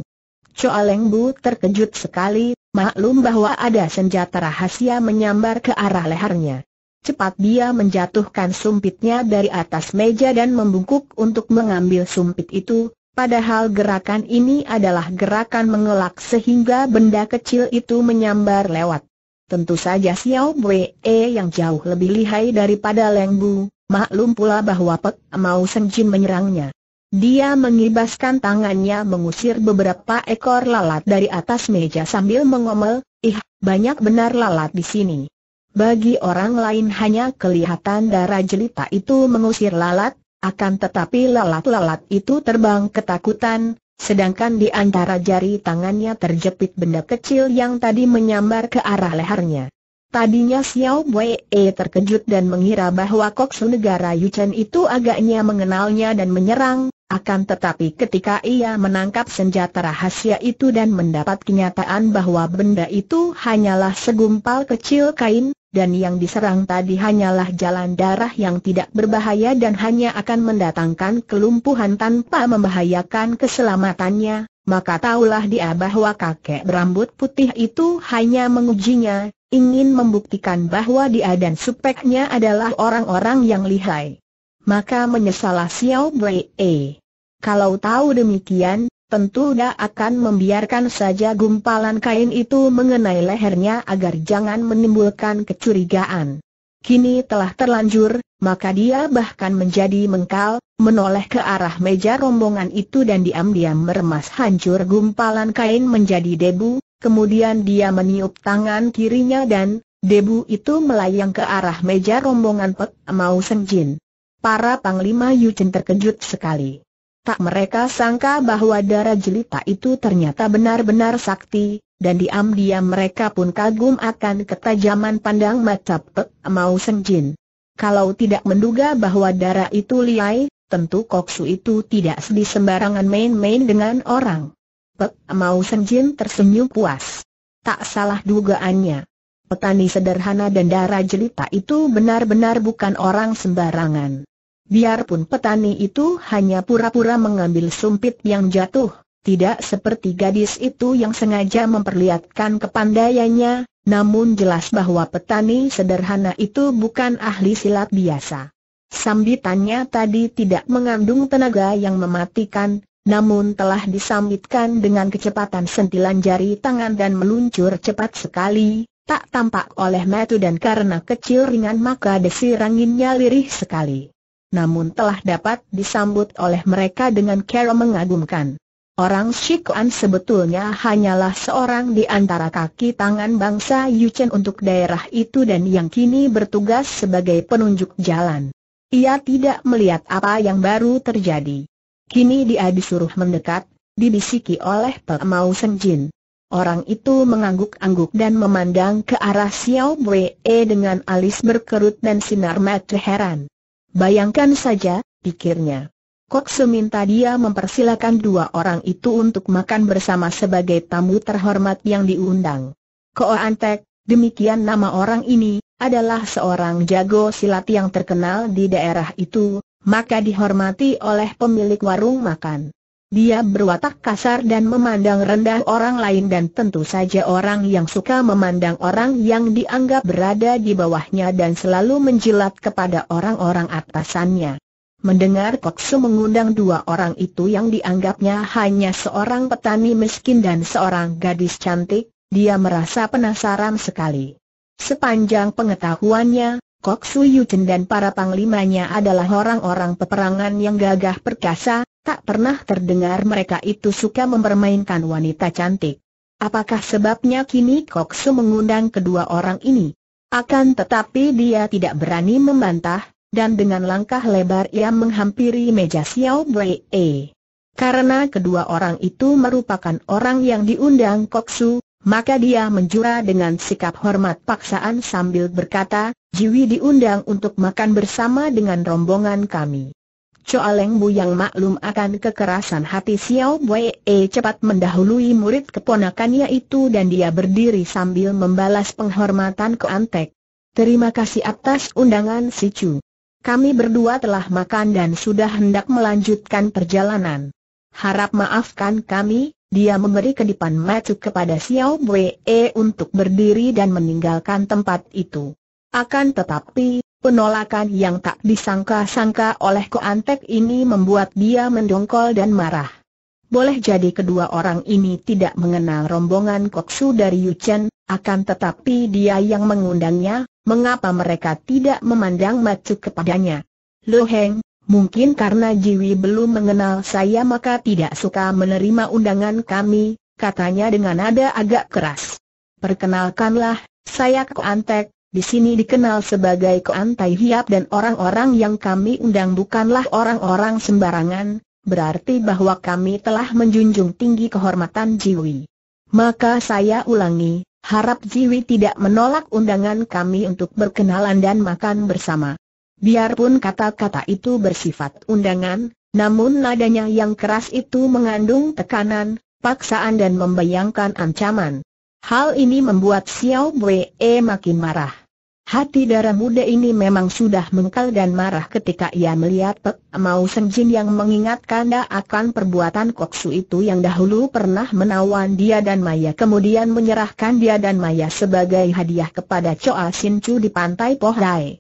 Choa Leng Bu terkejut sekali, maklum bahwa ada senjata rahasia menyambar ke arah lehernya. Cepat dia menjatuhkan sumpitnya dari atas meja dan membungkuk untuk mengambil sumpit itu, Padahal gerakan ini adalah gerakan mengelak sehingga benda kecil itu menyambar lewat. Tentu saja Xiao Wei eh, yang jauh lebih lihai daripada Leng Bu, maklum pula bahwa Pek Mau Jin menyerangnya. Dia mengibaskan tangannya mengusir beberapa ekor lalat dari atas meja sambil mengomel, ih, banyak benar lalat di sini. Bagi orang lain hanya kelihatan darah jelita itu mengusir lalat, akan tetapi lalat-lalat itu terbang ketakutan, sedangkan di antara jari tangannya terjepit benda kecil yang tadi menyambar ke arah lehernya. Tadinya Xiao Wei terkejut dan mengira bahwa Koksu negara Yuchen itu agaknya mengenalnya dan menyerang, akan tetapi ketika ia menangkap senjata rahasia itu dan mendapat kenyataan bahwa benda itu hanyalah segumpal kecil kain, dan yang diserang tadi hanyalah jalan darah yang tidak berbahaya dan hanya akan mendatangkan kelumpuhan tanpa membahayakan keselamatannya, maka tahulah dia bahwa kakek berambut putih itu hanya mengujinya, ingin membuktikan bahwa dia dan supeknya adalah orang-orang yang lihai maka menyesalah Xiao Wei. Kalau tahu demikian, tentu dia akan membiarkan saja gumpalan kain itu mengenai lehernya agar jangan menimbulkan kecurigaan. Kini telah terlanjur, maka dia bahkan menjadi mengkal, menoleh ke arah meja rombongan itu dan diam-diam meremas hancur gumpalan kain menjadi debu, kemudian dia meniup tangan kirinya dan, debu itu melayang ke arah meja rombongan Pek Mau Senjin. Para Panglima Yuchen terkejut sekali. Tak mereka sangka bahwa darah jelita itu ternyata benar-benar sakti, dan diam-diam mereka pun kagum akan ketajaman pandang mata Pek Mau Senjin. Kalau tidak menduga bahwa darah itu liai, tentu koksu itu tidak sedih sembarangan main-main dengan orang. Pek Mau Senjin tersenyum puas. Tak salah dugaannya. Petani sederhana dan darah jelita itu benar-benar bukan orang sembarangan. Biarpun petani itu hanya pura-pura mengambil sumpit yang jatuh, tidak seperti gadis itu yang sengaja memperlihatkan kepandaiannya, namun jelas bahwa petani sederhana itu bukan ahli silat biasa. Sambitannya tadi tidak mengandung tenaga yang mematikan, namun telah disambitkan dengan kecepatan sentilan jari tangan dan meluncur cepat sekali, tak tampak oleh metu dan karena kecil ringan maka desir anginnya lirih sekali. Namun telah dapat disambut oleh mereka dengan kera mengagumkan. Orang Shikuan sebetulnya hanyalah seorang di antara kaki tangan bangsa Yuchen untuk daerah itu dan yang kini bertugas sebagai penunjuk jalan. Ia tidak melihat apa yang baru terjadi. Kini dia disuruh mendekat, dibisiki oleh Pemau Senjin. Orang itu mengangguk-angguk dan memandang ke arah Xiao Wei dengan alis berkerut dan sinar mata heran. Bayangkan saja, pikirnya. Kok seminta dia mempersilakan dua orang itu untuk makan bersama sebagai tamu terhormat yang diundang. Ko Antek, demikian nama orang ini, adalah seorang jago silat yang terkenal di daerah itu, maka dihormati oleh pemilik warung makan. Dia berwatak kasar dan memandang rendah orang lain dan tentu saja orang yang suka memandang orang yang dianggap berada di bawahnya dan selalu menjilat kepada orang-orang atasannya. Mendengar Koksu mengundang dua orang itu yang dianggapnya hanya seorang petani miskin dan seorang gadis cantik, dia merasa penasaran sekali. Sepanjang pengetahuannya, Kok Su Yuchen dan para panglimanya adalah orang-orang peperangan yang gagah perkasa, tak pernah terdengar mereka itu suka mempermainkan wanita cantik. Apakah sebabnya kini Kok Su mengundang kedua orang ini? Akan tetapi dia tidak berani membantah, dan dengan langkah lebar ia menghampiri meja Xiao Bwee. Karena kedua orang itu merupakan orang yang diundang Kok Su. Maka dia menjura dengan sikap hormat paksaan sambil berkata, Jiwi diundang untuk makan bersama dengan rombongan kami. leng Bu yang maklum akan kekerasan hati Xiao Wei e cepat mendahului murid keponakannya itu dan dia berdiri sambil membalas penghormatan ke Antek. Terima kasih atas undangan Si Chu. Kami berdua telah makan dan sudah hendak melanjutkan perjalanan. Harap maafkan kami, dia memberi kedipan mata kepada Xiao Wei e untuk berdiri dan meninggalkan tempat itu. Akan tetapi, penolakan yang tak disangka-sangka oleh Ko Antek ini membuat dia mendongkol dan marah. Boleh jadi kedua orang ini tidak mengenal rombongan Koksu dari Yuchen, akan tetapi dia yang mengundangnya, mengapa mereka tidak memandang macu kepadanya? Lu Heng, Mungkin karena Jiwi belum mengenal saya maka tidak suka menerima undangan kami, katanya dengan nada agak keras. Perkenalkanlah, saya Koantek, di sini dikenal sebagai Koantai Hiap dan orang-orang yang kami undang bukanlah orang-orang sembarangan, berarti bahwa kami telah menjunjung tinggi kehormatan Jiwi. Maka saya ulangi, harap Jiwi tidak menolak undangan kami untuk berkenalan dan makan bersama. Biarpun kata-kata itu bersifat undangan, namun nadanya yang keras itu mengandung tekanan, paksaan dan membayangkan ancaman. Hal ini membuat Xiao Wei makin marah. Hati darah muda ini memang sudah mengkal dan marah ketika ia melihat Pek Mau Senjin yang mengingatkan dia akan perbuatan Koksu itu yang dahulu pernah menawan dia dan Maya kemudian menyerahkan dia dan Maya sebagai hadiah kepada Choa Sin Chu di pantai Pohdai.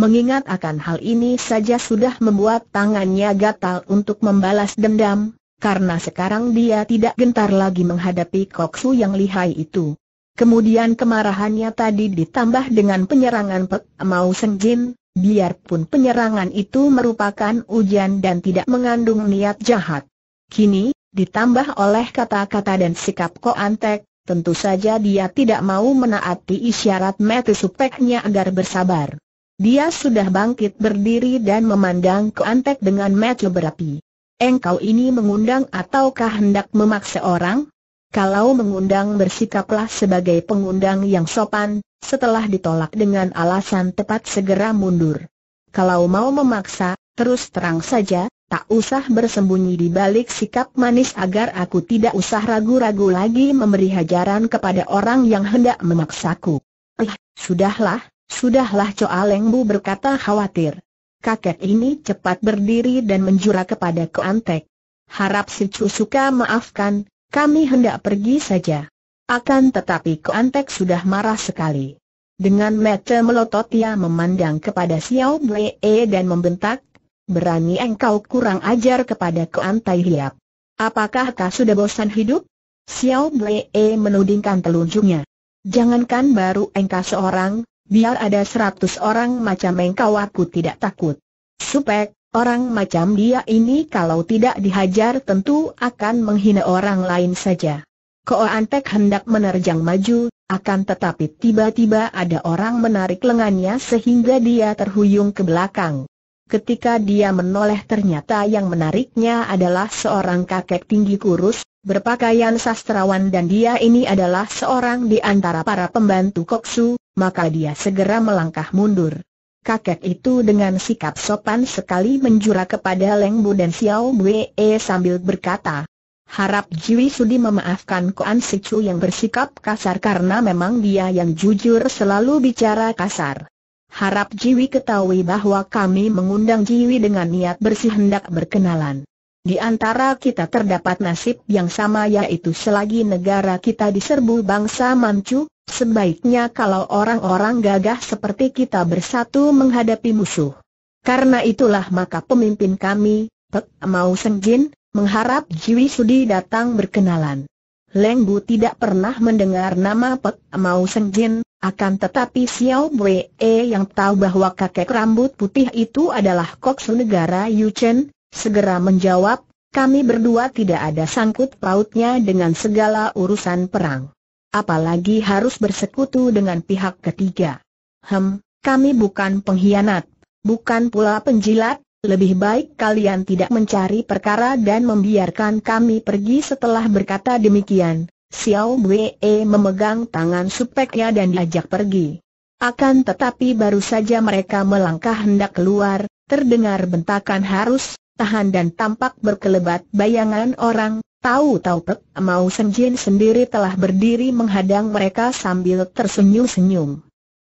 Mengingat akan hal ini saja sudah membuat tangannya gatal untuk membalas dendam, karena sekarang dia tidak gentar lagi menghadapi koksu yang lihai itu. Kemudian kemarahannya tadi ditambah dengan penyerangan Pek Mau Seng Jin, biarpun penyerangan itu merupakan ujian dan tidak mengandung niat jahat. Kini, ditambah oleh kata-kata dan sikap Ko Antek, tentu saja dia tidak mau menaati isyarat metu supeknya agar bersabar. Dia sudah bangkit berdiri dan memandang ke Antek dengan mata berapi. Engkau ini mengundang ataukah hendak memaksa orang? Kalau mengundang bersikaplah sebagai pengundang yang sopan, setelah ditolak dengan alasan tepat segera mundur. Kalau mau memaksa, terus terang saja, tak usah bersembunyi di balik sikap manis agar aku tidak usah ragu-ragu lagi memberi hajaran kepada orang yang hendak memaksaku. Eh, sudahlah, Sudahlah coa Leng Bu berkata khawatir. Kakek ini cepat berdiri dan menjura kepada Keantek. Harap si suka maafkan, kami hendak pergi saja. Akan tetapi Keantek sudah marah sekali. Dengan mata melotot ia memandang kepada Xiao -e dan membentak, berani engkau kurang ajar kepada Keantai Hiap. Apakah kau sudah bosan hidup? Xiao -e menudingkan telunjuknya. Jangankan baru engkau seorang, Biar ada seratus orang macam engkau aku tidak takut. Supek, orang macam dia ini kalau tidak dihajar tentu akan menghina orang lain saja. Ko Antek hendak menerjang maju, akan tetapi tiba-tiba ada orang menarik lengannya sehingga dia terhuyung ke belakang. Ketika dia menoleh ternyata yang menariknya adalah seorang kakek tinggi kurus, berpakaian sastrawan dan dia ini adalah seorang di antara para pembantu Koksu, maka dia segera melangkah mundur. Kakek itu dengan sikap sopan sekali menjura kepada Leng Bu dan Xiao Wei e sambil berkata, Harap Jiwi Sudi memaafkan Si Chu yang bersikap kasar karena memang dia yang jujur selalu bicara kasar. Harap Jiwi ketahui bahwa kami mengundang Jiwi dengan niat bersih hendak berkenalan. Di antara kita terdapat nasib yang sama yaitu selagi negara kita diserbu bangsa Manchu, sebaiknya kalau orang-orang gagah seperti kita bersatu menghadapi musuh. Karena itulah maka pemimpin kami, Pek Mau Jin, mengharap Jiwi Sudi datang berkenalan. Leng Bu tidak pernah mendengar nama Pek Mau Jin, akan tetapi Xiao Wei yang tahu bahwa kakek rambut putih itu adalah koksu negara Yuchen, segera menjawab, kami berdua tidak ada sangkut pautnya dengan segala urusan perang. Apalagi harus bersekutu dengan pihak ketiga. Hem, kami bukan pengkhianat, bukan pula penjilat, lebih baik kalian tidak mencari perkara dan membiarkan kami pergi setelah berkata demikian. Xiao Wei memegang tangan supeknya dan diajak pergi. Akan tetapi baru saja mereka melangkah hendak keluar, terdengar bentakan harus, tahan dan tampak berkelebat bayangan orang, tahu-tahu Pek Mau Senjin sendiri telah berdiri menghadang mereka sambil tersenyum-senyum.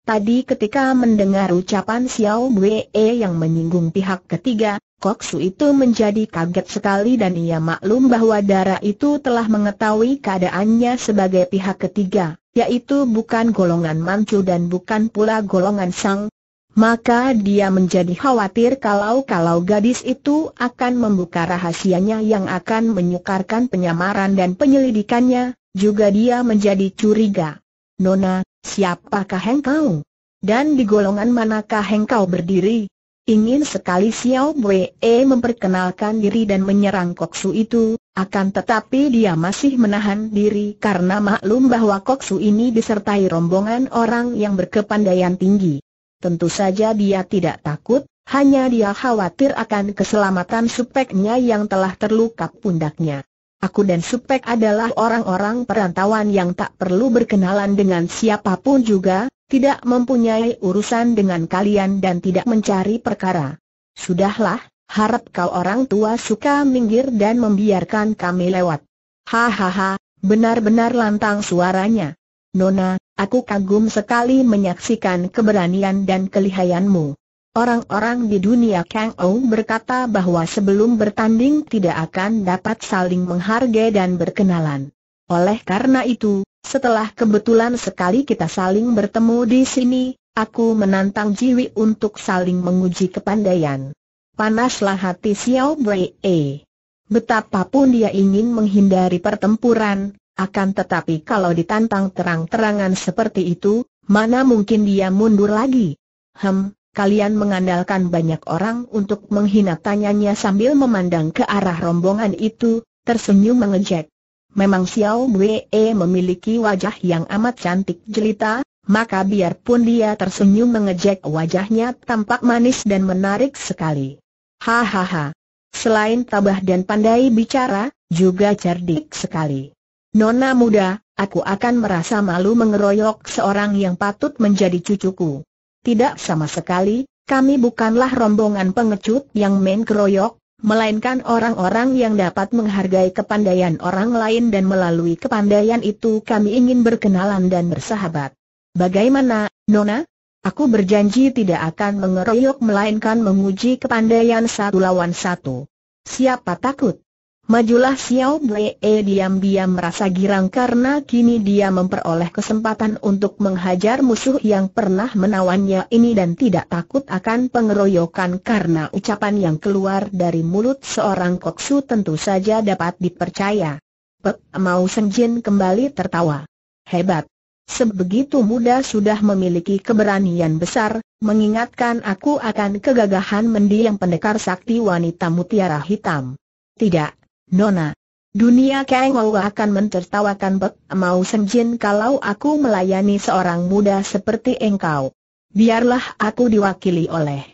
Tadi ketika mendengar ucapan Xiao Wei yang menyinggung pihak ketiga, Koksu itu menjadi kaget sekali dan ia maklum bahwa darah itu telah mengetahui keadaannya sebagai pihak ketiga, yaitu bukan golongan Manchu dan bukan pula golongan Sang, maka dia menjadi khawatir kalau-kalau gadis itu akan membuka rahasianya yang akan menyukarkan penyamaran dan penyelidikannya, juga dia menjadi curiga. Nona, siapakah engkau? Dan di golongan manakah engkau berdiri? Ingin sekali Xiao Wei memperkenalkan diri dan menyerang Koksu itu, akan tetapi dia masih menahan diri karena maklum bahwa Koksu ini disertai rombongan orang yang berkepandaian tinggi. Tentu saja dia tidak takut, hanya dia khawatir akan keselamatan supeknya yang telah terluka pundaknya. Aku dan supek adalah orang-orang perantauan yang tak perlu berkenalan dengan siapapun juga, tidak mempunyai urusan dengan kalian dan tidak mencari perkara. Sudahlah, harap kau orang tua suka minggir dan membiarkan kami lewat. Hahaha, benar-benar lantang suaranya. Nona, Aku kagum sekali menyaksikan keberanian dan kelihayanmu. Orang-orang di dunia Kang Ou berkata bahwa sebelum bertanding tidak akan dapat saling menghargai dan berkenalan. Oleh karena itu, setelah kebetulan sekali kita saling bertemu di sini, aku menantang Jiwi untuk saling menguji kepandaian. Panaslah hati Xiao Wei. Betapapun dia ingin menghindari pertempuran, akan tetapi kalau ditantang terang-terangan seperti itu, mana mungkin dia mundur lagi? Hem, kalian mengandalkan banyak orang untuk menghina tanyanya sambil memandang ke arah rombongan itu, tersenyum mengejek. Memang Xiao Wei memiliki wajah yang amat cantik jelita, maka biarpun dia tersenyum mengejek wajahnya tampak manis dan menarik sekali. Hahaha. Selain tabah dan pandai bicara, juga cerdik sekali. Nona muda, aku akan merasa malu mengeroyok seorang yang patut menjadi cucuku. Tidak sama sekali, kami bukanlah rombongan pengecut yang main keroyok, melainkan orang-orang yang dapat menghargai kepandaian orang lain dan melalui kepandaian itu kami ingin berkenalan dan bersahabat. Bagaimana, Nona? Aku berjanji tidak akan mengeroyok melainkan menguji kepandaian satu lawan satu. Siapa takut? Majulah Xiao Blee diam-diam merasa girang karena kini dia memperoleh kesempatan untuk menghajar musuh yang pernah menawannya ini dan tidak takut akan pengeroyokan karena ucapan yang keluar dari mulut seorang koksu tentu saja dapat dipercaya. Pek Mau Senjin kembali tertawa. Hebat. Sebegitu muda sudah memiliki keberanian besar, mengingatkan aku akan kegagahan mendiang pendekar sakti wanita mutiara hitam. Tidak, Nona, dunia Kengou akan mentertawakan Bek Mau Senjin kalau aku melayani seorang muda seperti engkau. Biarlah aku diwakili oleh.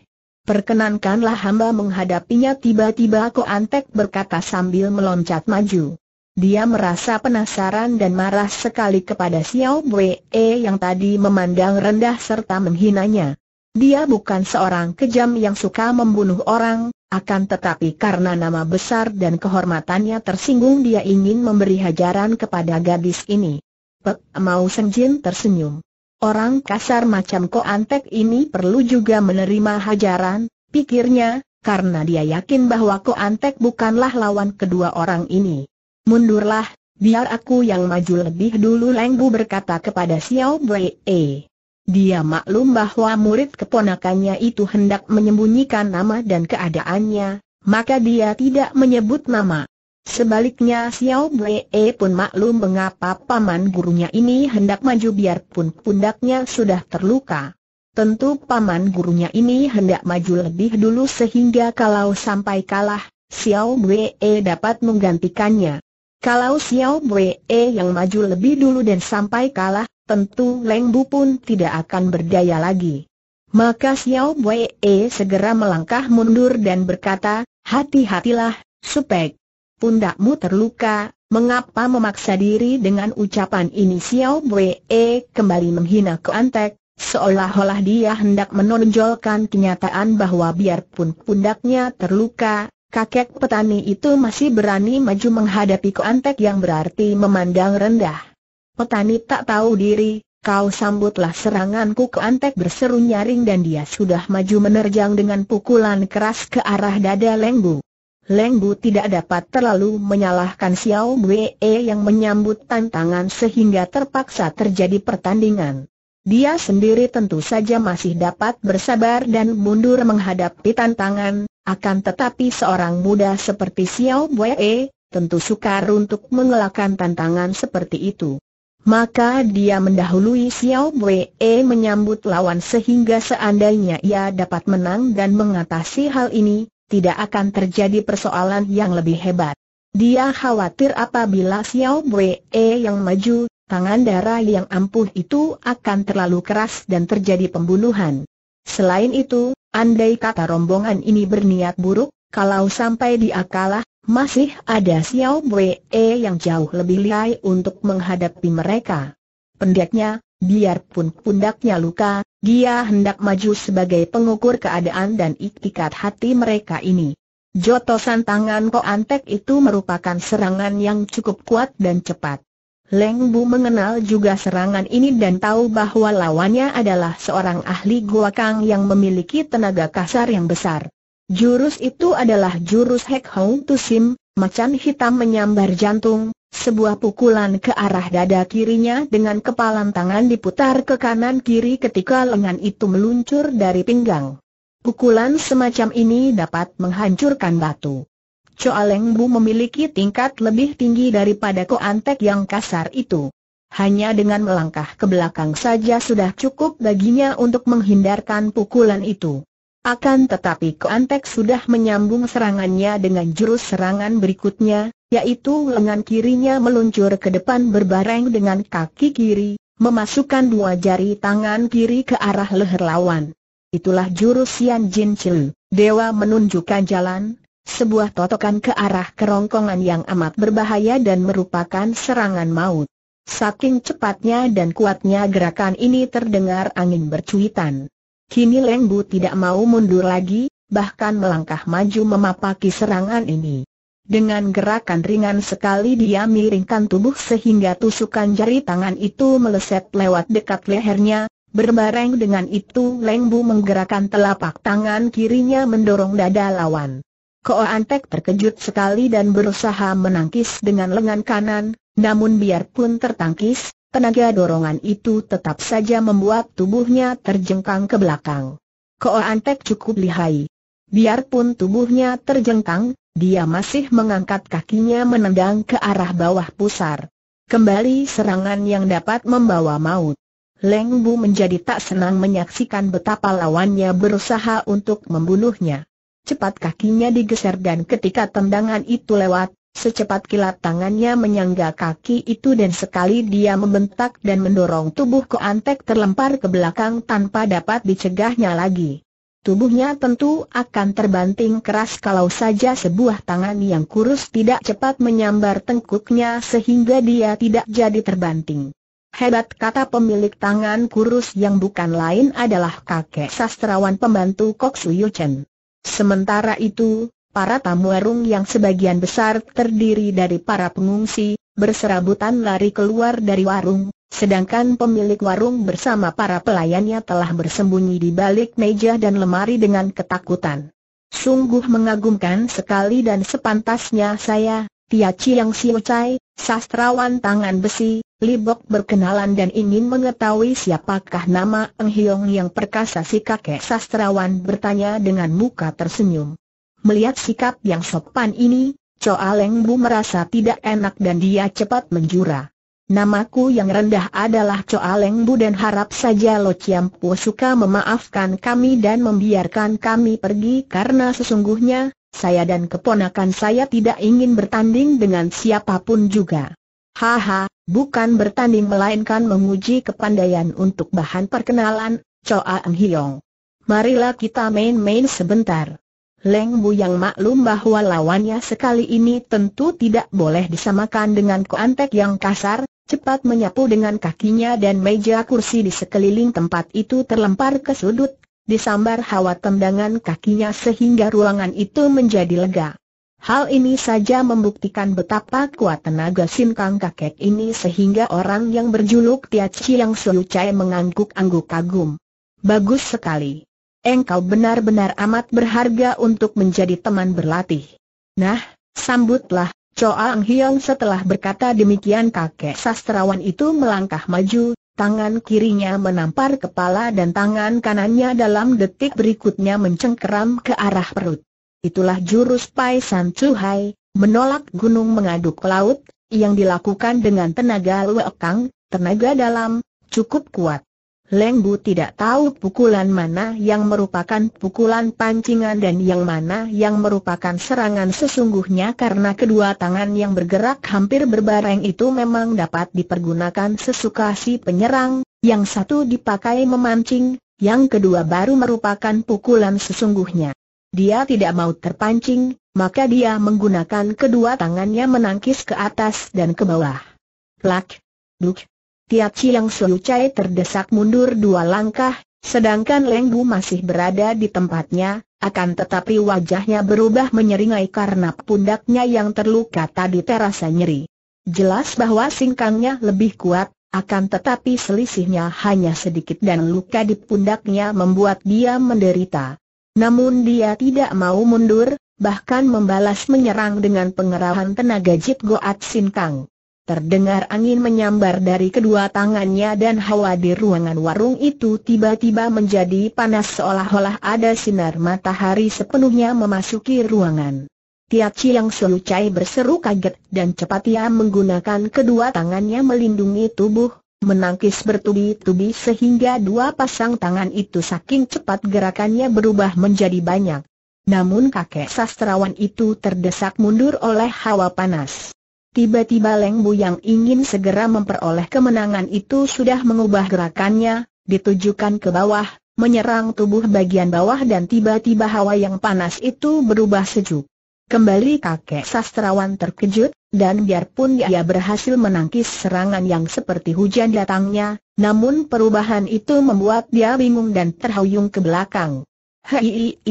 Perkenankanlah hamba menghadapinya tiba-tiba aku Antek berkata sambil meloncat maju. Dia merasa penasaran dan marah sekali kepada Xiao Wei yang tadi memandang rendah serta menghinanya. Dia bukan seorang kejam yang suka membunuh orang, akan tetapi karena nama besar dan kehormatannya tersinggung dia ingin memberi hajaran kepada gadis ini. Pek Mau Senjin tersenyum. Orang kasar macam Ko Antek ini perlu juga menerima hajaran, pikirnya, karena dia yakin bahwa Ko Antek bukanlah lawan kedua orang ini. Mundurlah, biar aku yang maju lebih dulu Leng berkata kepada Xiao Wei. Dia maklum bahwa murid keponakannya itu hendak menyembunyikan nama dan keadaannya, maka dia tidak menyebut nama. Sebaliknya Xiao Wei pun maklum mengapa paman gurunya ini hendak maju biarpun pundaknya sudah terluka. Tentu paman gurunya ini hendak maju lebih dulu sehingga kalau sampai kalah, Xiao Wei dapat menggantikannya. Kalau Xiao Wei yang maju lebih dulu dan sampai kalah, tentu Leng Bu pun tidak akan berdaya lagi. Maka Xiao Wei e segera melangkah mundur dan berkata, hati-hatilah, supek. Pundakmu terluka, mengapa memaksa diri dengan ucapan ini Xiao Wei e kembali menghina ke antek, seolah-olah dia hendak menonjolkan kenyataan bahwa biarpun pundaknya terluka, kakek petani itu masih berani maju menghadapi keantek yang berarti memandang rendah petani tak tahu diri, kau sambutlah seranganku ke antek berseru nyaring dan dia sudah maju menerjang dengan pukulan keras ke arah dada Lengbu. Lengbu tidak dapat terlalu menyalahkan Xiao Wei yang menyambut tantangan sehingga terpaksa terjadi pertandingan. Dia sendiri tentu saja masih dapat bersabar dan mundur menghadapi tantangan, akan tetapi seorang muda seperti Xiao Wei tentu sukar untuk mengelakkan tantangan seperti itu maka dia mendahului Xiao Wei eh, menyambut lawan sehingga seandainya ia dapat menang dan mengatasi hal ini, tidak akan terjadi persoalan yang lebih hebat. Dia khawatir apabila Xiao Wei eh, yang maju, tangan darah yang ampuh itu akan terlalu keras dan terjadi pembunuhan. Selain itu, andai kata rombongan ini berniat buruk, kalau sampai dia kalah, masih ada Xiao Wei yang jauh lebih lihai untuk menghadapi mereka. Pendeknya, biarpun pundaknya luka, dia hendak maju sebagai pengukur keadaan dan iktikat hati mereka ini. Jotosan tangan Ko Antek itu merupakan serangan yang cukup kuat dan cepat. Leng Bu mengenal juga serangan ini dan tahu bahwa lawannya adalah seorang ahli gua kang yang memiliki tenaga kasar yang besar. Jurus itu adalah jurus Hek Hong sim macan hitam menyambar jantung, sebuah pukulan ke arah dada kirinya dengan kepalan tangan diputar ke kanan kiri ketika lengan itu meluncur dari pinggang. Pukulan semacam ini dapat menghancurkan batu. Choa Leng Bu memiliki tingkat lebih tinggi daripada antek yang kasar itu. Hanya dengan melangkah ke belakang saja sudah cukup baginya untuk menghindarkan pukulan itu. Akan tetapi Koantek sudah menyambung serangannya dengan jurus serangan berikutnya, yaitu lengan kirinya meluncur ke depan berbareng dengan kaki kiri, memasukkan dua jari tangan kiri ke arah leher lawan. Itulah jurus Yan Jin Chiu, Dewa menunjukkan jalan, sebuah totokan ke arah kerongkongan yang amat berbahaya dan merupakan serangan maut. Saking cepatnya dan kuatnya gerakan ini terdengar angin bercuitan. Kini Leng Bu tidak mau mundur lagi, bahkan melangkah maju memapaki serangan ini. Dengan gerakan ringan sekali dia miringkan tubuh sehingga tusukan jari tangan itu meleset lewat dekat lehernya, berbareng dengan itu Leng Bu menggerakkan telapak tangan kirinya mendorong dada lawan. Ko Antek terkejut sekali dan berusaha menangkis dengan lengan kanan, namun biarpun tertangkis, Tenaga dorongan itu tetap saja membuat tubuhnya terjengkang ke belakang. Koantek Antek cukup lihai. Biarpun tubuhnya terjengkang, dia masih mengangkat kakinya menendang ke arah bawah pusar. Kembali serangan yang dapat membawa maut. Leng Bu menjadi tak senang menyaksikan betapa lawannya berusaha untuk membunuhnya. Cepat kakinya digeser dan ketika tendangan itu lewat, Secepat kilat tangannya menyangga kaki itu dan sekali dia membentak dan mendorong tubuh Antek terlempar ke belakang tanpa dapat dicegahnya lagi. Tubuhnya tentu akan terbanting keras kalau saja sebuah tangan yang kurus tidak cepat menyambar tengkuknya sehingga dia tidak jadi terbanting. Hebat kata pemilik tangan kurus yang bukan lain adalah kakek sastrawan pembantu Kok Suyu Chen. Sementara itu, Para tamu warung yang sebagian besar terdiri dari para pengungsi, berserabutan lari keluar dari warung, sedangkan pemilik warung bersama para pelayannya telah bersembunyi di balik meja dan lemari dengan ketakutan. Sungguh mengagumkan sekali dan sepantasnya saya, Tia Chiang Siu Chai, sastrawan tangan besi, Libok berkenalan dan ingin mengetahui siapakah nama Eng Hiong yang perkasa si kakek sastrawan bertanya dengan muka tersenyum. Melihat sikap yang sopan ini, Choa Leng Bu merasa tidak enak dan dia cepat menjura. Namaku yang rendah adalah Choa Leng Bu dan harap saja Lo Chiam Po suka memaafkan kami dan membiarkan kami pergi karena sesungguhnya, saya dan keponakan saya tidak ingin bertanding dengan siapapun juga. Haha, bukan bertanding melainkan menguji kepandaian untuk bahan perkenalan, Choa Ang Hiong. Marilah kita main-main sebentar. Leng Bu yang maklum bahwa lawannya sekali ini tentu tidak boleh disamakan dengan Koantek yang kasar, cepat menyapu dengan kakinya dan meja kursi di sekeliling tempat itu terlempar ke sudut, disambar hawa tendangan kakinya sehingga ruangan itu menjadi lega. Hal ini saja membuktikan betapa kuat tenaga Sinkang kakek ini sehingga orang yang berjuluk Chi yang selucai mengangguk-angguk kagum. Bagus sekali. Engkau benar-benar amat berharga untuk menjadi teman berlatih. Nah, sambutlah, Choang Hyong setelah berkata demikian kakek sastrawan itu melangkah maju, tangan kirinya menampar kepala dan tangan kanannya dalam detik berikutnya mencengkeram ke arah perut. Itulah jurus Pai San Chu Hai, menolak gunung mengaduk laut, yang dilakukan dengan tenaga luekang, tenaga dalam, cukup kuat. Leng Bu tidak tahu pukulan mana yang merupakan pukulan pancingan dan yang mana yang merupakan serangan sesungguhnya karena kedua tangan yang bergerak hampir berbareng itu memang dapat dipergunakan sesuka si penyerang, yang satu dipakai memancing, yang kedua baru merupakan pukulan sesungguhnya. Dia tidak mau terpancing, maka dia menggunakan kedua tangannya menangkis ke atas dan ke bawah. Plak, duk, Tiap Chiang Su Chai terdesak mundur dua langkah, sedangkan Leng Bu masih berada di tempatnya, akan tetapi wajahnya berubah menyeringai karena pundaknya yang terluka tadi terasa nyeri. Jelas bahwa singkangnya lebih kuat, akan tetapi selisihnya hanya sedikit dan luka di pundaknya membuat dia menderita. Namun dia tidak mau mundur, bahkan membalas menyerang dengan pengerahan tenaga Jit Goat sinkang. Terdengar angin menyambar dari kedua tangannya dan hawa di ruangan warung itu tiba-tiba menjadi panas seolah-olah ada sinar matahari sepenuhnya memasuki ruangan. Tiaci yang selucai berseru kaget dan cepat ia menggunakan kedua tangannya melindungi tubuh, menangkis bertubi-tubi sehingga dua pasang tangan itu saking cepat gerakannya berubah menjadi banyak. Namun kakek sastrawan itu terdesak mundur oleh hawa panas. Tiba-tiba Leng Bu yang ingin segera memperoleh kemenangan itu sudah mengubah gerakannya, ditujukan ke bawah, menyerang tubuh bagian bawah dan tiba-tiba hawa yang panas itu berubah sejuk. Kembali kakek sastrawan terkejut, dan biarpun ia berhasil menangkis serangan yang seperti hujan datangnya, namun perubahan itu membuat dia bingung dan terhuyung ke belakang. Hei,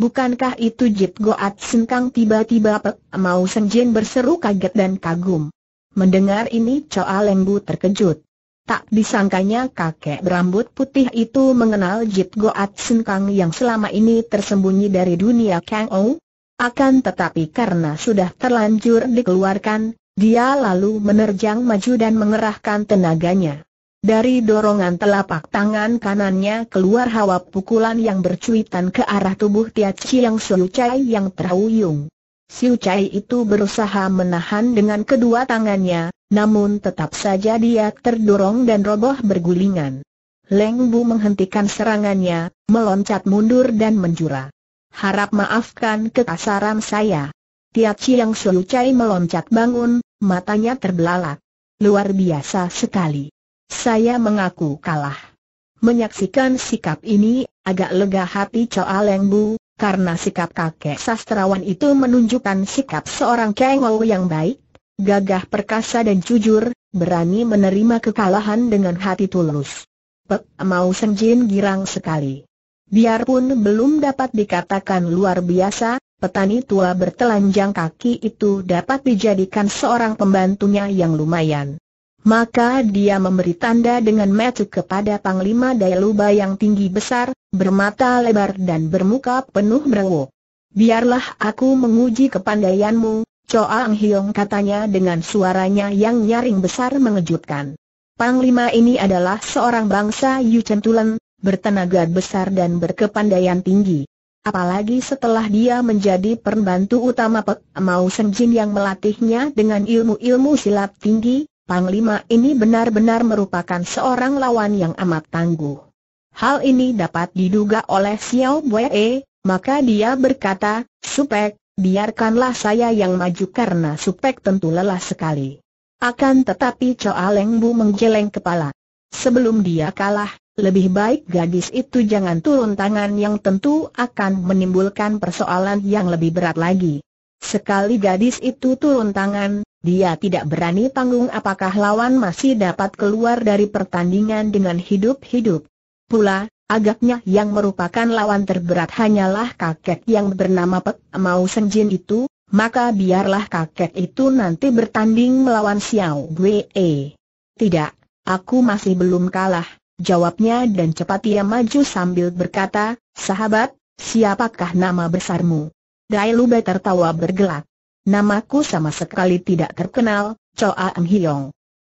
Bukankah itu Jip Goat Sengkang tiba-tiba Pek Mau Senjin berseru kaget dan kagum. Mendengar ini Choa Lembu terkejut. Tak disangkanya kakek berambut putih itu mengenal Jip Goat Sengkang yang selama ini tersembunyi dari dunia Kang Ou. Akan tetapi karena sudah terlanjur dikeluarkan, dia lalu menerjang maju dan mengerahkan tenaganya. Dari dorongan telapak tangan kanannya keluar hawa pukulan yang bercuitan ke arah tubuh Tia Chiang Siu Chai yang terhuyung. Siu Chai itu berusaha menahan dengan kedua tangannya, namun tetap saja dia terdorong dan roboh bergulingan. Leng Bu menghentikan serangannya, meloncat mundur dan menjura. Harap maafkan kekasaran saya. Tia Chiang Siu Chai meloncat bangun, matanya terbelalak. Luar biasa sekali. Saya mengaku kalah. Menyaksikan sikap ini, agak lega hati Choa Leng Bu, karena sikap kakek sastrawan itu menunjukkan sikap seorang Kengou yang baik, gagah perkasa dan jujur, berani menerima kekalahan dengan hati tulus. Pek mau senjin girang sekali. Biarpun belum dapat dikatakan luar biasa, petani tua bertelanjang kaki itu dapat dijadikan seorang pembantunya yang lumayan. Maka dia memberi tanda dengan metu kepada Panglima Dailuba yang tinggi besar, bermata lebar dan bermuka penuh brengwo. Biarlah aku menguji kepandaianmu, Choa Ang Hiong katanya dengan suaranya yang nyaring besar mengejutkan. Panglima ini adalah seorang bangsa Yucentulen, bertenaga besar dan berkepandaian tinggi. Apalagi setelah dia menjadi perbantu utama Pek Mau Senjin yang melatihnya dengan ilmu-ilmu silat tinggi, Panglima ini benar-benar merupakan seorang lawan yang amat tangguh. Hal ini dapat diduga oleh Xiao Wei, maka dia berkata, Supek, biarkanlah saya yang maju karena Supek tentu lelah sekali. Akan tetapi Choa Leng Bu menggeleng kepala. Sebelum dia kalah, lebih baik gadis itu jangan turun tangan yang tentu akan menimbulkan persoalan yang lebih berat lagi. Sekali gadis itu turun tangan, dia tidak berani tanggung apakah lawan masih dapat keluar dari pertandingan dengan hidup-hidup. Pula, agaknya yang merupakan lawan terberat hanyalah kakek yang bernama Pek Mau Senjin itu, maka biarlah kakek itu nanti bertanding melawan Xiao Wei. E. Tidak, aku masih belum kalah, jawabnya dan cepat ia maju sambil berkata, sahabat, siapakah nama besarmu? Dailube tertawa bergelak. Namaku sama sekali tidak terkenal, Choa Ang Hiong.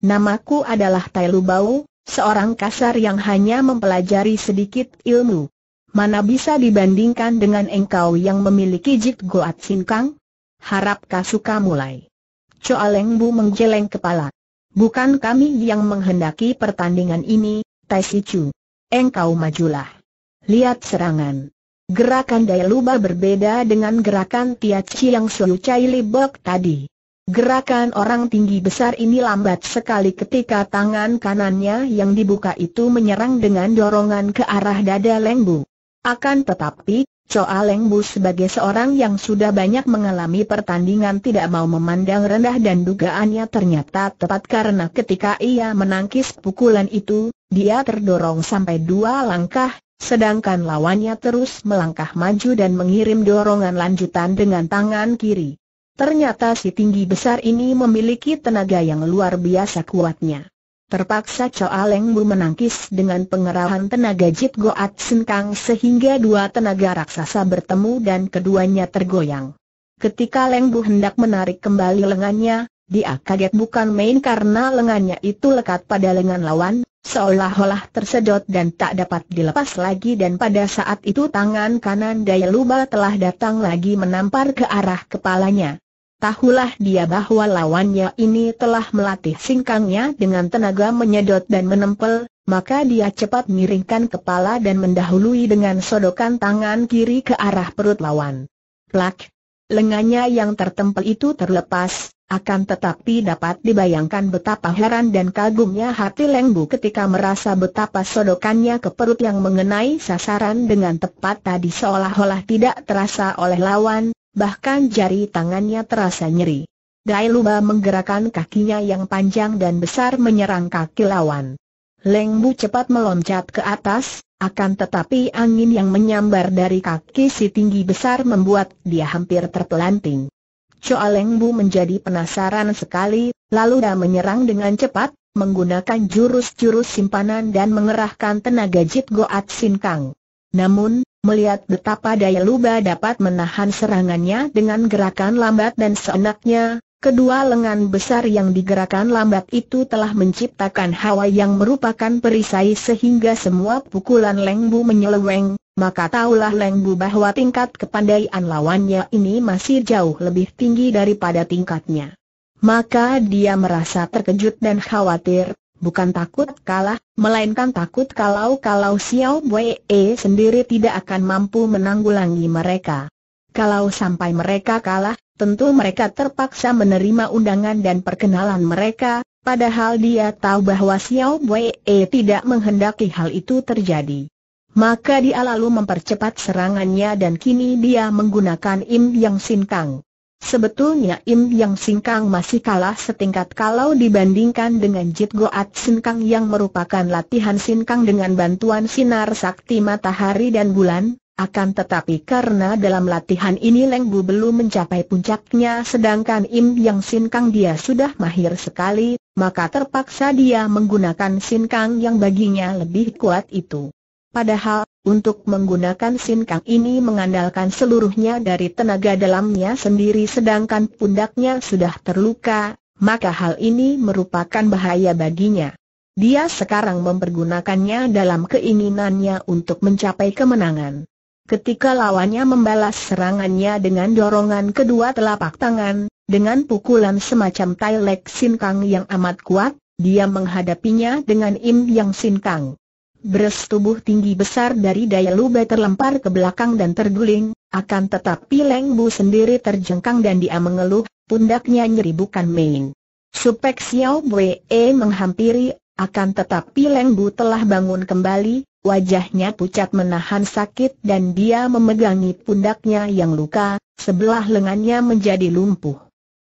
Namaku adalah Tai Lu Bao, seorang kasar yang hanya mempelajari sedikit ilmu. Mana bisa dibandingkan dengan engkau yang memiliki jit goat sinkang? Harap kasuka mulai. Choa Leng Bu menggeleng kepala. Bukan kami yang menghendaki pertandingan ini, Tai Si Chu. Engkau majulah. Lihat serangan. Gerakan Dai Luba berbeda dengan gerakan Tiaci yang Suyu Chai Libok tadi. Gerakan orang tinggi besar ini lambat sekali ketika tangan kanannya yang dibuka itu menyerang dengan dorongan ke arah dada Lengbu. Akan tetapi, Choa Lengbu sebagai seorang yang sudah banyak mengalami pertandingan tidak mau memandang rendah dan dugaannya ternyata tepat karena ketika ia menangkis pukulan itu, dia terdorong sampai dua langkah, sedangkan lawannya terus melangkah maju dan mengirim dorongan lanjutan dengan tangan kiri. Ternyata si tinggi besar ini memiliki tenaga yang luar biasa kuatnya. Terpaksa Choa Leng Bu menangkis dengan pengerahan tenaga Jit Goat senkang sehingga dua tenaga raksasa bertemu dan keduanya tergoyang. Ketika Leng Bu hendak menarik kembali lengannya, dia kaget bukan main karena lengannya itu lekat pada lengan lawan, seolah-olah tersedot dan tak dapat dilepas lagi dan pada saat itu tangan kanan Daya Luba telah datang lagi menampar ke arah kepalanya. Tahulah dia bahwa lawannya ini telah melatih singkangnya dengan tenaga menyedot dan menempel, maka dia cepat miringkan kepala dan mendahului dengan sodokan tangan kiri ke arah perut lawan. Plak! Lengannya yang tertempel itu terlepas, akan tetapi dapat dibayangkan betapa heran dan kagumnya hati Lengbu ketika merasa betapa sodokannya ke perut yang mengenai sasaran dengan tepat tadi seolah-olah tidak terasa oleh lawan, bahkan jari tangannya terasa nyeri. Dai Luba menggerakkan kakinya yang panjang dan besar menyerang kaki lawan. Lengbu cepat meloncat ke atas, akan tetapi angin yang menyambar dari kaki si tinggi besar membuat dia hampir terpelanting. Choa Leng Bu menjadi penasaran sekali, lalu dia menyerang dengan cepat, menggunakan jurus-jurus simpanan dan mengerahkan tenaga Jit Goat Sin Kang. Namun, melihat betapa daya Luba dapat menahan serangannya dengan gerakan lambat dan seenaknya, Kedua lengan besar yang digerakkan lambat itu telah menciptakan hawa yang merupakan perisai sehingga semua pukulan Leng Bu menyeleweng, maka taulah Leng Bu bahwa tingkat kepandaian lawannya ini masih jauh lebih tinggi daripada tingkatnya. Maka dia merasa terkejut dan khawatir, bukan takut kalah, melainkan takut kalau-kalau Xiao Wei e sendiri tidak akan mampu menanggulangi mereka. Kalau sampai mereka kalah, tentu mereka terpaksa menerima undangan dan perkenalan mereka, padahal dia tahu bahwa Xiao Wei e tidak menghendaki hal itu terjadi. Maka dia lalu mempercepat serangannya dan kini dia menggunakan Im Yang Singkang. Sebetulnya Im Yang Singkang masih kalah setingkat kalau dibandingkan dengan Jit Goat Singkang yang merupakan latihan Singkang dengan bantuan sinar sakti matahari dan bulan, akan tetapi karena dalam latihan ini Leng Bu belum mencapai puncaknya sedangkan Im Yang Sinkang dia sudah mahir sekali, maka terpaksa dia menggunakan Sinkang yang baginya lebih kuat itu. Padahal, untuk menggunakan sinkang ini mengandalkan seluruhnya dari tenaga dalamnya sendiri sedangkan pundaknya sudah terluka, maka hal ini merupakan bahaya baginya. Dia sekarang mempergunakannya dalam keinginannya untuk mencapai kemenangan. Ketika lawannya membalas serangannya dengan dorongan kedua telapak tangan, dengan pukulan semacam tai lek sinkang yang amat kuat, dia menghadapinya dengan im yang sinkang. Bres tubuh tinggi besar dari daya luba terlempar ke belakang dan terguling, akan tetapi Leng Bu sendiri terjengkang dan dia mengeluh, pundaknya nyeri bukan main. Supek Xiao Wei menghampiri, akan tetapi Leng Bu telah bangun kembali, wajahnya pucat menahan sakit dan dia memegangi pundaknya yang luka, sebelah lengannya menjadi lumpuh.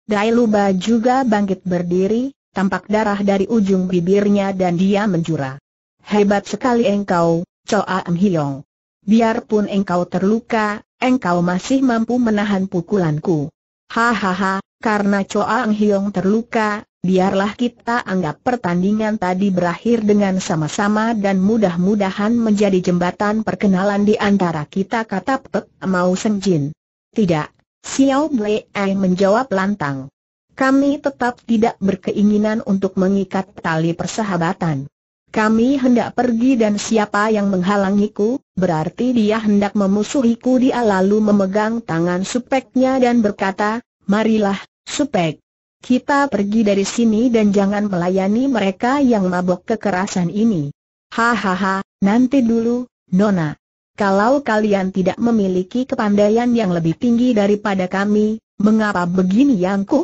Dai Luba juga bangkit berdiri, tampak darah dari ujung bibirnya dan dia menjura. Hebat sekali engkau, Choa Am Hiong. Biarpun engkau terluka, engkau masih mampu menahan pukulanku. Hahaha, karena Choa Am Hiong terluka, biarlah kita anggap pertandingan tadi berakhir dengan sama-sama dan mudah-mudahan menjadi jembatan perkenalan di antara kita kata Pek Mau Jin. Tidak, Xiao Blei Ai menjawab lantang. Kami tetap tidak berkeinginan untuk mengikat tali persahabatan. Kami hendak pergi dan siapa yang menghalangiku, berarti dia hendak memusuhiku dia lalu memegang tangan supeknya dan berkata, Marilah, supek. Kita pergi dari sini dan jangan melayani mereka yang mabok kekerasan ini. Hahaha, nanti dulu, Nona. Kalau kalian tidak memiliki kepandaian yang lebih tinggi daripada kami, mengapa begini yangku?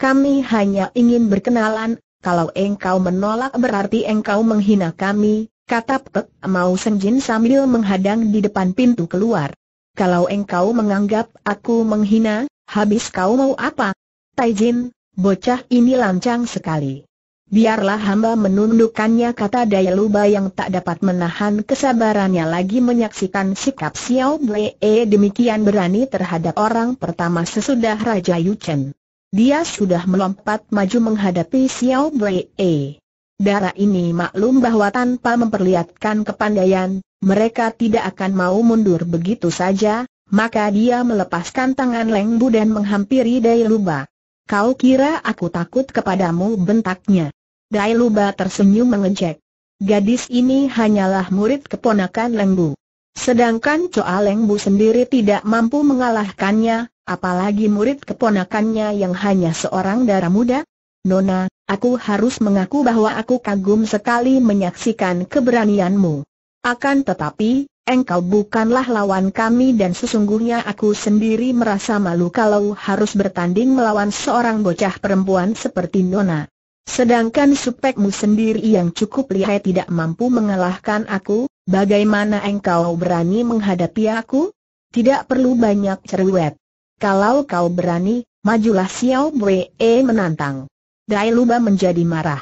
Kami hanya ingin berkenalan, kalau engkau menolak berarti engkau menghina kami, kata Pek Mau Senjin sambil menghadang di depan pintu keluar. Kalau engkau menganggap aku menghina, habis kau mau apa? Taijin, bocah ini lancang sekali. Biarlah hamba menundukkannya kata Dayaluba yang tak dapat menahan kesabarannya lagi menyaksikan sikap Xiao Blee demikian berani terhadap orang pertama sesudah Raja Yuchen. Dia sudah melompat maju menghadapi Xiao Wei. Dara ini maklum bahwa tanpa memperlihatkan kepandaian, mereka tidak akan mau mundur begitu saja, maka dia melepaskan tangan Leng Bu dan menghampiri Dai Luba. Kau kira aku takut kepadamu bentaknya. Dai Luba tersenyum mengejek. Gadis ini hanyalah murid keponakan Leng Bu. Sedangkan Choa Leng Bu sendiri tidak mampu mengalahkannya, Apalagi murid keponakannya yang hanya seorang darah muda? Nona, aku harus mengaku bahwa aku kagum sekali menyaksikan keberanianmu. Akan tetapi, engkau bukanlah lawan kami dan sesungguhnya aku sendiri merasa malu kalau harus bertanding melawan seorang bocah perempuan seperti Nona. Sedangkan supekmu sendiri yang cukup lihai tidak mampu mengalahkan aku, bagaimana engkau berani menghadapi aku? Tidak perlu banyak cerewet. Kalau kau berani, majulah Xiao Wei eh, menantang. Dai Luba menjadi marah.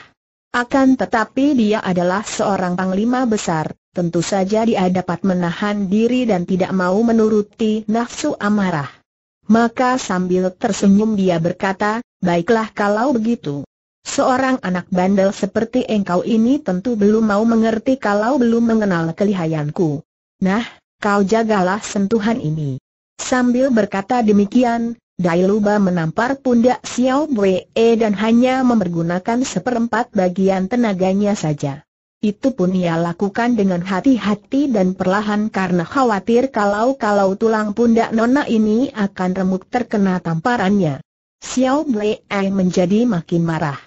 Akan tetapi dia adalah seorang panglima besar, tentu saja dia dapat menahan diri dan tidak mau menuruti nafsu amarah. Maka sambil tersenyum dia berkata, baiklah kalau begitu. Seorang anak bandel seperti engkau ini tentu belum mau mengerti kalau belum mengenal kelihayanku. Nah, kau jagalah sentuhan ini. Sambil berkata demikian, Dai Luba menampar pundak Xiao Wei e dan hanya mempergunakan seperempat bagian tenaganya saja. Itu pun ia lakukan dengan hati-hati dan perlahan karena khawatir kalau-kalau tulang pundak nona ini akan remuk terkena tamparannya. Xiao E menjadi makin marah.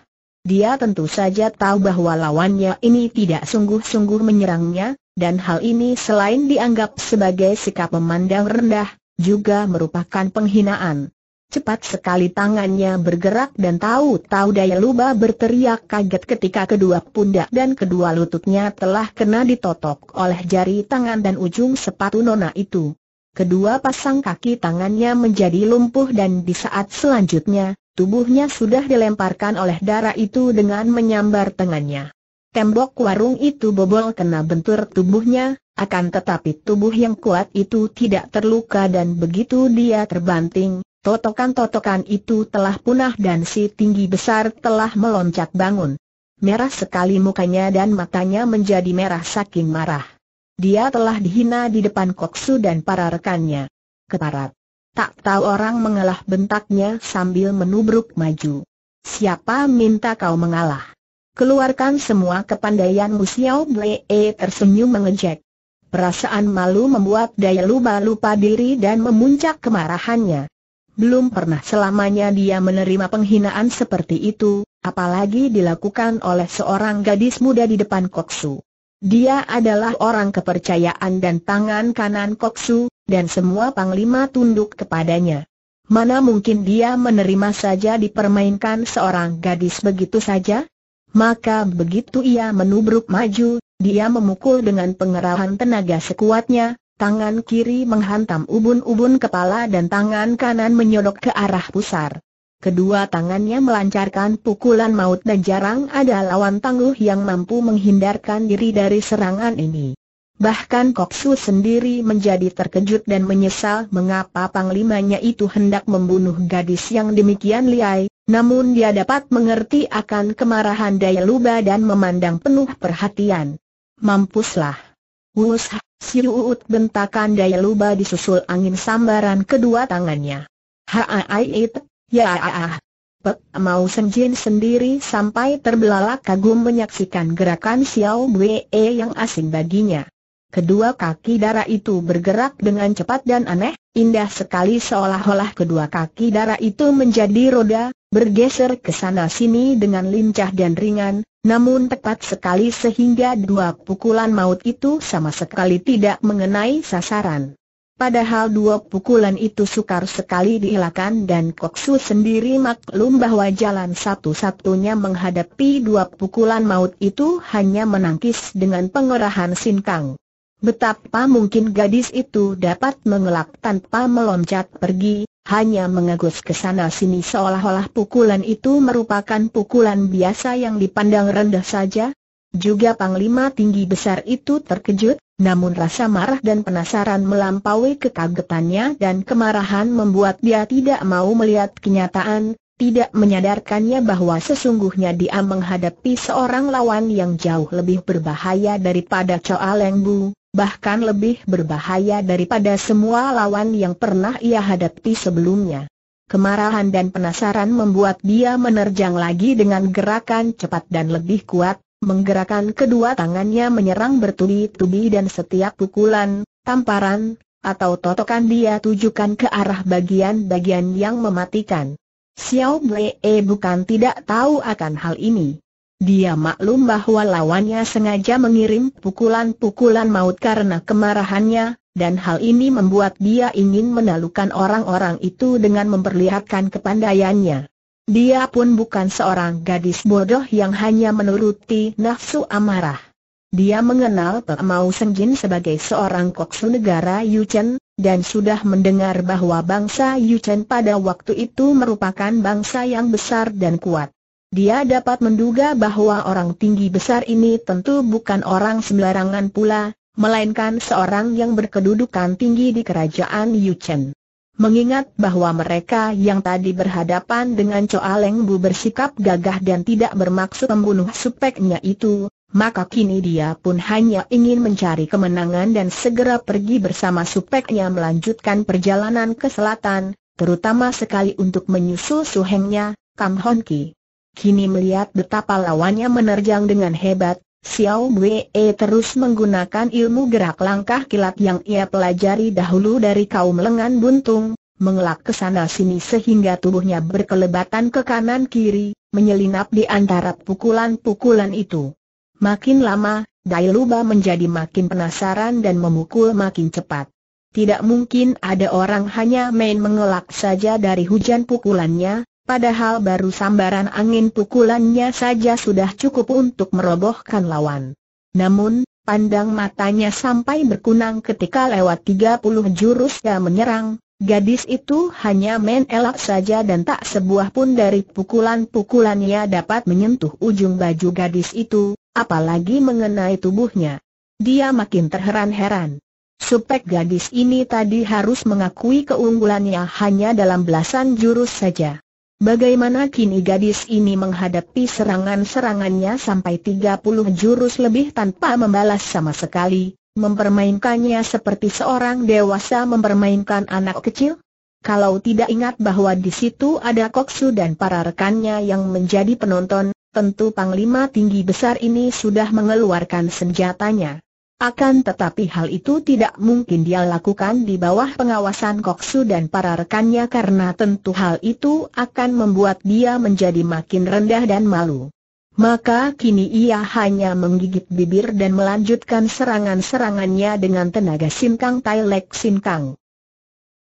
Dia tentu saja tahu bahwa lawannya ini tidak sungguh-sungguh menyerangnya, dan hal ini selain dianggap sebagai sikap memandang rendah, juga merupakan penghinaan. Cepat sekali tangannya bergerak dan tahu-tahu Daya Luba berteriak kaget ketika kedua pundak dan kedua lututnya telah kena ditotok oleh jari tangan dan ujung sepatu nona itu. Kedua pasang kaki tangannya menjadi lumpuh dan di saat selanjutnya, tubuhnya sudah dilemparkan oleh darah itu dengan menyambar tangannya. Tembok warung itu bobol kena bentur tubuhnya, akan tetapi tubuh yang kuat itu tidak terluka dan begitu dia terbanting, totokan-totokan itu telah punah dan si tinggi besar telah meloncat bangun. Merah sekali mukanya dan matanya menjadi merah saking marah. Dia telah dihina di depan Koksu dan para rekannya. Keparat. Tak tahu orang mengalah bentaknya sambil menubruk maju. Siapa minta kau mengalah? Keluarkan semua kepandaianmu Xiao Blee e tersenyum mengejek. Perasaan malu membuat Daya Luba lupa diri dan memuncak kemarahannya. Belum pernah selamanya dia menerima penghinaan seperti itu, apalagi dilakukan oleh seorang gadis muda di depan Koksu. Dia adalah orang kepercayaan dan tangan kanan Koksu, dan semua panglima tunduk kepadanya. Mana mungkin dia menerima saja dipermainkan seorang gadis begitu saja? Maka begitu ia menubruk maju, dia memukul dengan pengerahan tenaga sekuatnya, tangan kiri menghantam ubun-ubun kepala dan tangan kanan menyodok ke arah pusar. Kedua tangannya melancarkan pukulan maut dan jarang ada lawan tangguh yang mampu menghindarkan diri dari serangan ini. Bahkan Koksu sendiri menjadi terkejut dan menyesal mengapa panglimanya itu hendak membunuh gadis yang demikian liai, namun dia dapat mengerti akan kemarahan Daya Luba dan memandang penuh perhatian. Mampuslah. Wus uut bentakan Daya Luba disusul angin sambaran kedua tangannya. Haaait, ya ah. Pek mau senjin sendiri sampai terbelalak kagum menyaksikan gerakan Xiao Wei yang asing baginya. Kedua kaki darah itu bergerak dengan cepat dan aneh, indah sekali seolah-olah kedua kaki darah itu menjadi roda, bergeser ke sana sini dengan lincah dan ringan, namun tepat sekali sehingga dua pukulan maut itu sama sekali tidak mengenai sasaran. Padahal dua pukulan itu sukar sekali dielakkan dan Koksu sendiri maklum bahwa jalan satu-satunya menghadapi dua pukulan maut itu hanya menangkis dengan pengerahan sinkang. Betapa mungkin gadis itu dapat mengelak tanpa meloncat pergi, hanya mengagus ke sana sini seolah-olah pukulan itu merupakan pukulan biasa yang dipandang rendah saja. Juga panglima tinggi besar itu terkejut, namun rasa marah dan penasaran melampaui kekagetannya dan kemarahan membuat dia tidak mau melihat kenyataan, tidak menyadarkannya bahwa sesungguhnya dia menghadapi seorang lawan yang jauh lebih berbahaya daripada Choa Leng Bu, bahkan lebih berbahaya daripada semua lawan yang pernah ia hadapi sebelumnya. Kemarahan dan penasaran membuat dia menerjang lagi dengan gerakan cepat dan lebih kuat, menggerakkan kedua tangannya menyerang bertubi-tubi dan setiap pukulan, tamparan, atau totokan dia tujukan ke arah bagian-bagian yang mematikan. Xiao Blee bukan tidak tahu akan hal ini. Dia maklum bahwa lawannya sengaja mengirim pukulan-pukulan maut karena kemarahannya, dan hal ini membuat dia ingin menalukan orang-orang itu dengan memperlihatkan kepandaiannya. Dia pun bukan seorang gadis bodoh yang hanya menuruti nafsu amarah. Dia mengenal Pek Mau Senjin sebagai seorang koksu negara Yuchen, dan sudah mendengar bahwa bangsa Yuchen pada waktu itu merupakan bangsa yang besar dan kuat. Dia dapat menduga bahwa orang tinggi besar ini tentu bukan orang sembarangan pula, melainkan seorang yang berkedudukan tinggi di kerajaan Yuchen. Mengingat bahwa mereka yang tadi berhadapan dengan Choa Leng Bu bersikap gagah dan tidak bermaksud membunuh supeknya itu, maka kini dia pun hanya ingin mencari kemenangan dan segera pergi bersama supeknya melanjutkan perjalanan ke selatan, terutama sekali untuk menyusul suhengnya, Kam Hon Ki kini melihat betapa lawannya menerjang dengan hebat, Xiao Wei terus menggunakan ilmu gerak langkah kilat yang ia pelajari dahulu dari kaum lengan buntung, mengelak ke sana sini sehingga tubuhnya berkelebatan ke kanan kiri, menyelinap di antara pukulan-pukulan itu. Makin lama, Dai Luba menjadi makin penasaran dan memukul makin cepat. Tidak mungkin ada orang hanya main mengelak saja dari hujan pukulannya, Padahal baru sambaran angin pukulannya saja sudah cukup untuk merobohkan lawan. Namun, pandang matanya sampai berkunang ketika lewat 30 jurus dia menyerang, gadis itu hanya main elak saja dan tak sebuah pun dari pukulan-pukulannya dapat menyentuh ujung baju gadis itu, apalagi mengenai tubuhnya. Dia makin terheran-heran. Supek gadis ini tadi harus mengakui keunggulannya hanya dalam belasan jurus saja. Bagaimana kini gadis ini menghadapi serangan-serangannya sampai 30 jurus lebih tanpa membalas sama sekali, mempermainkannya seperti seorang dewasa mempermainkan anak kecil? Kalau tidak ingat bahwa di situ ada Koksu dan para rekannya yang menjadi penonton, tentu Panglima Tinggi Besar ini sudah mengeluarkan senjatanya. Akan tetapi hal itu tidak mungkin dia lakukan di bawah pengawasan Koksu dan para rekannya karena tentu hal itu akan membuat dia menjadi makin rendah dan malu. Maka kini ia hanya menggigit bibir dan melanjutkan serangan-serangannya dengan tenaga Sinkang Tai Lek Sinkang.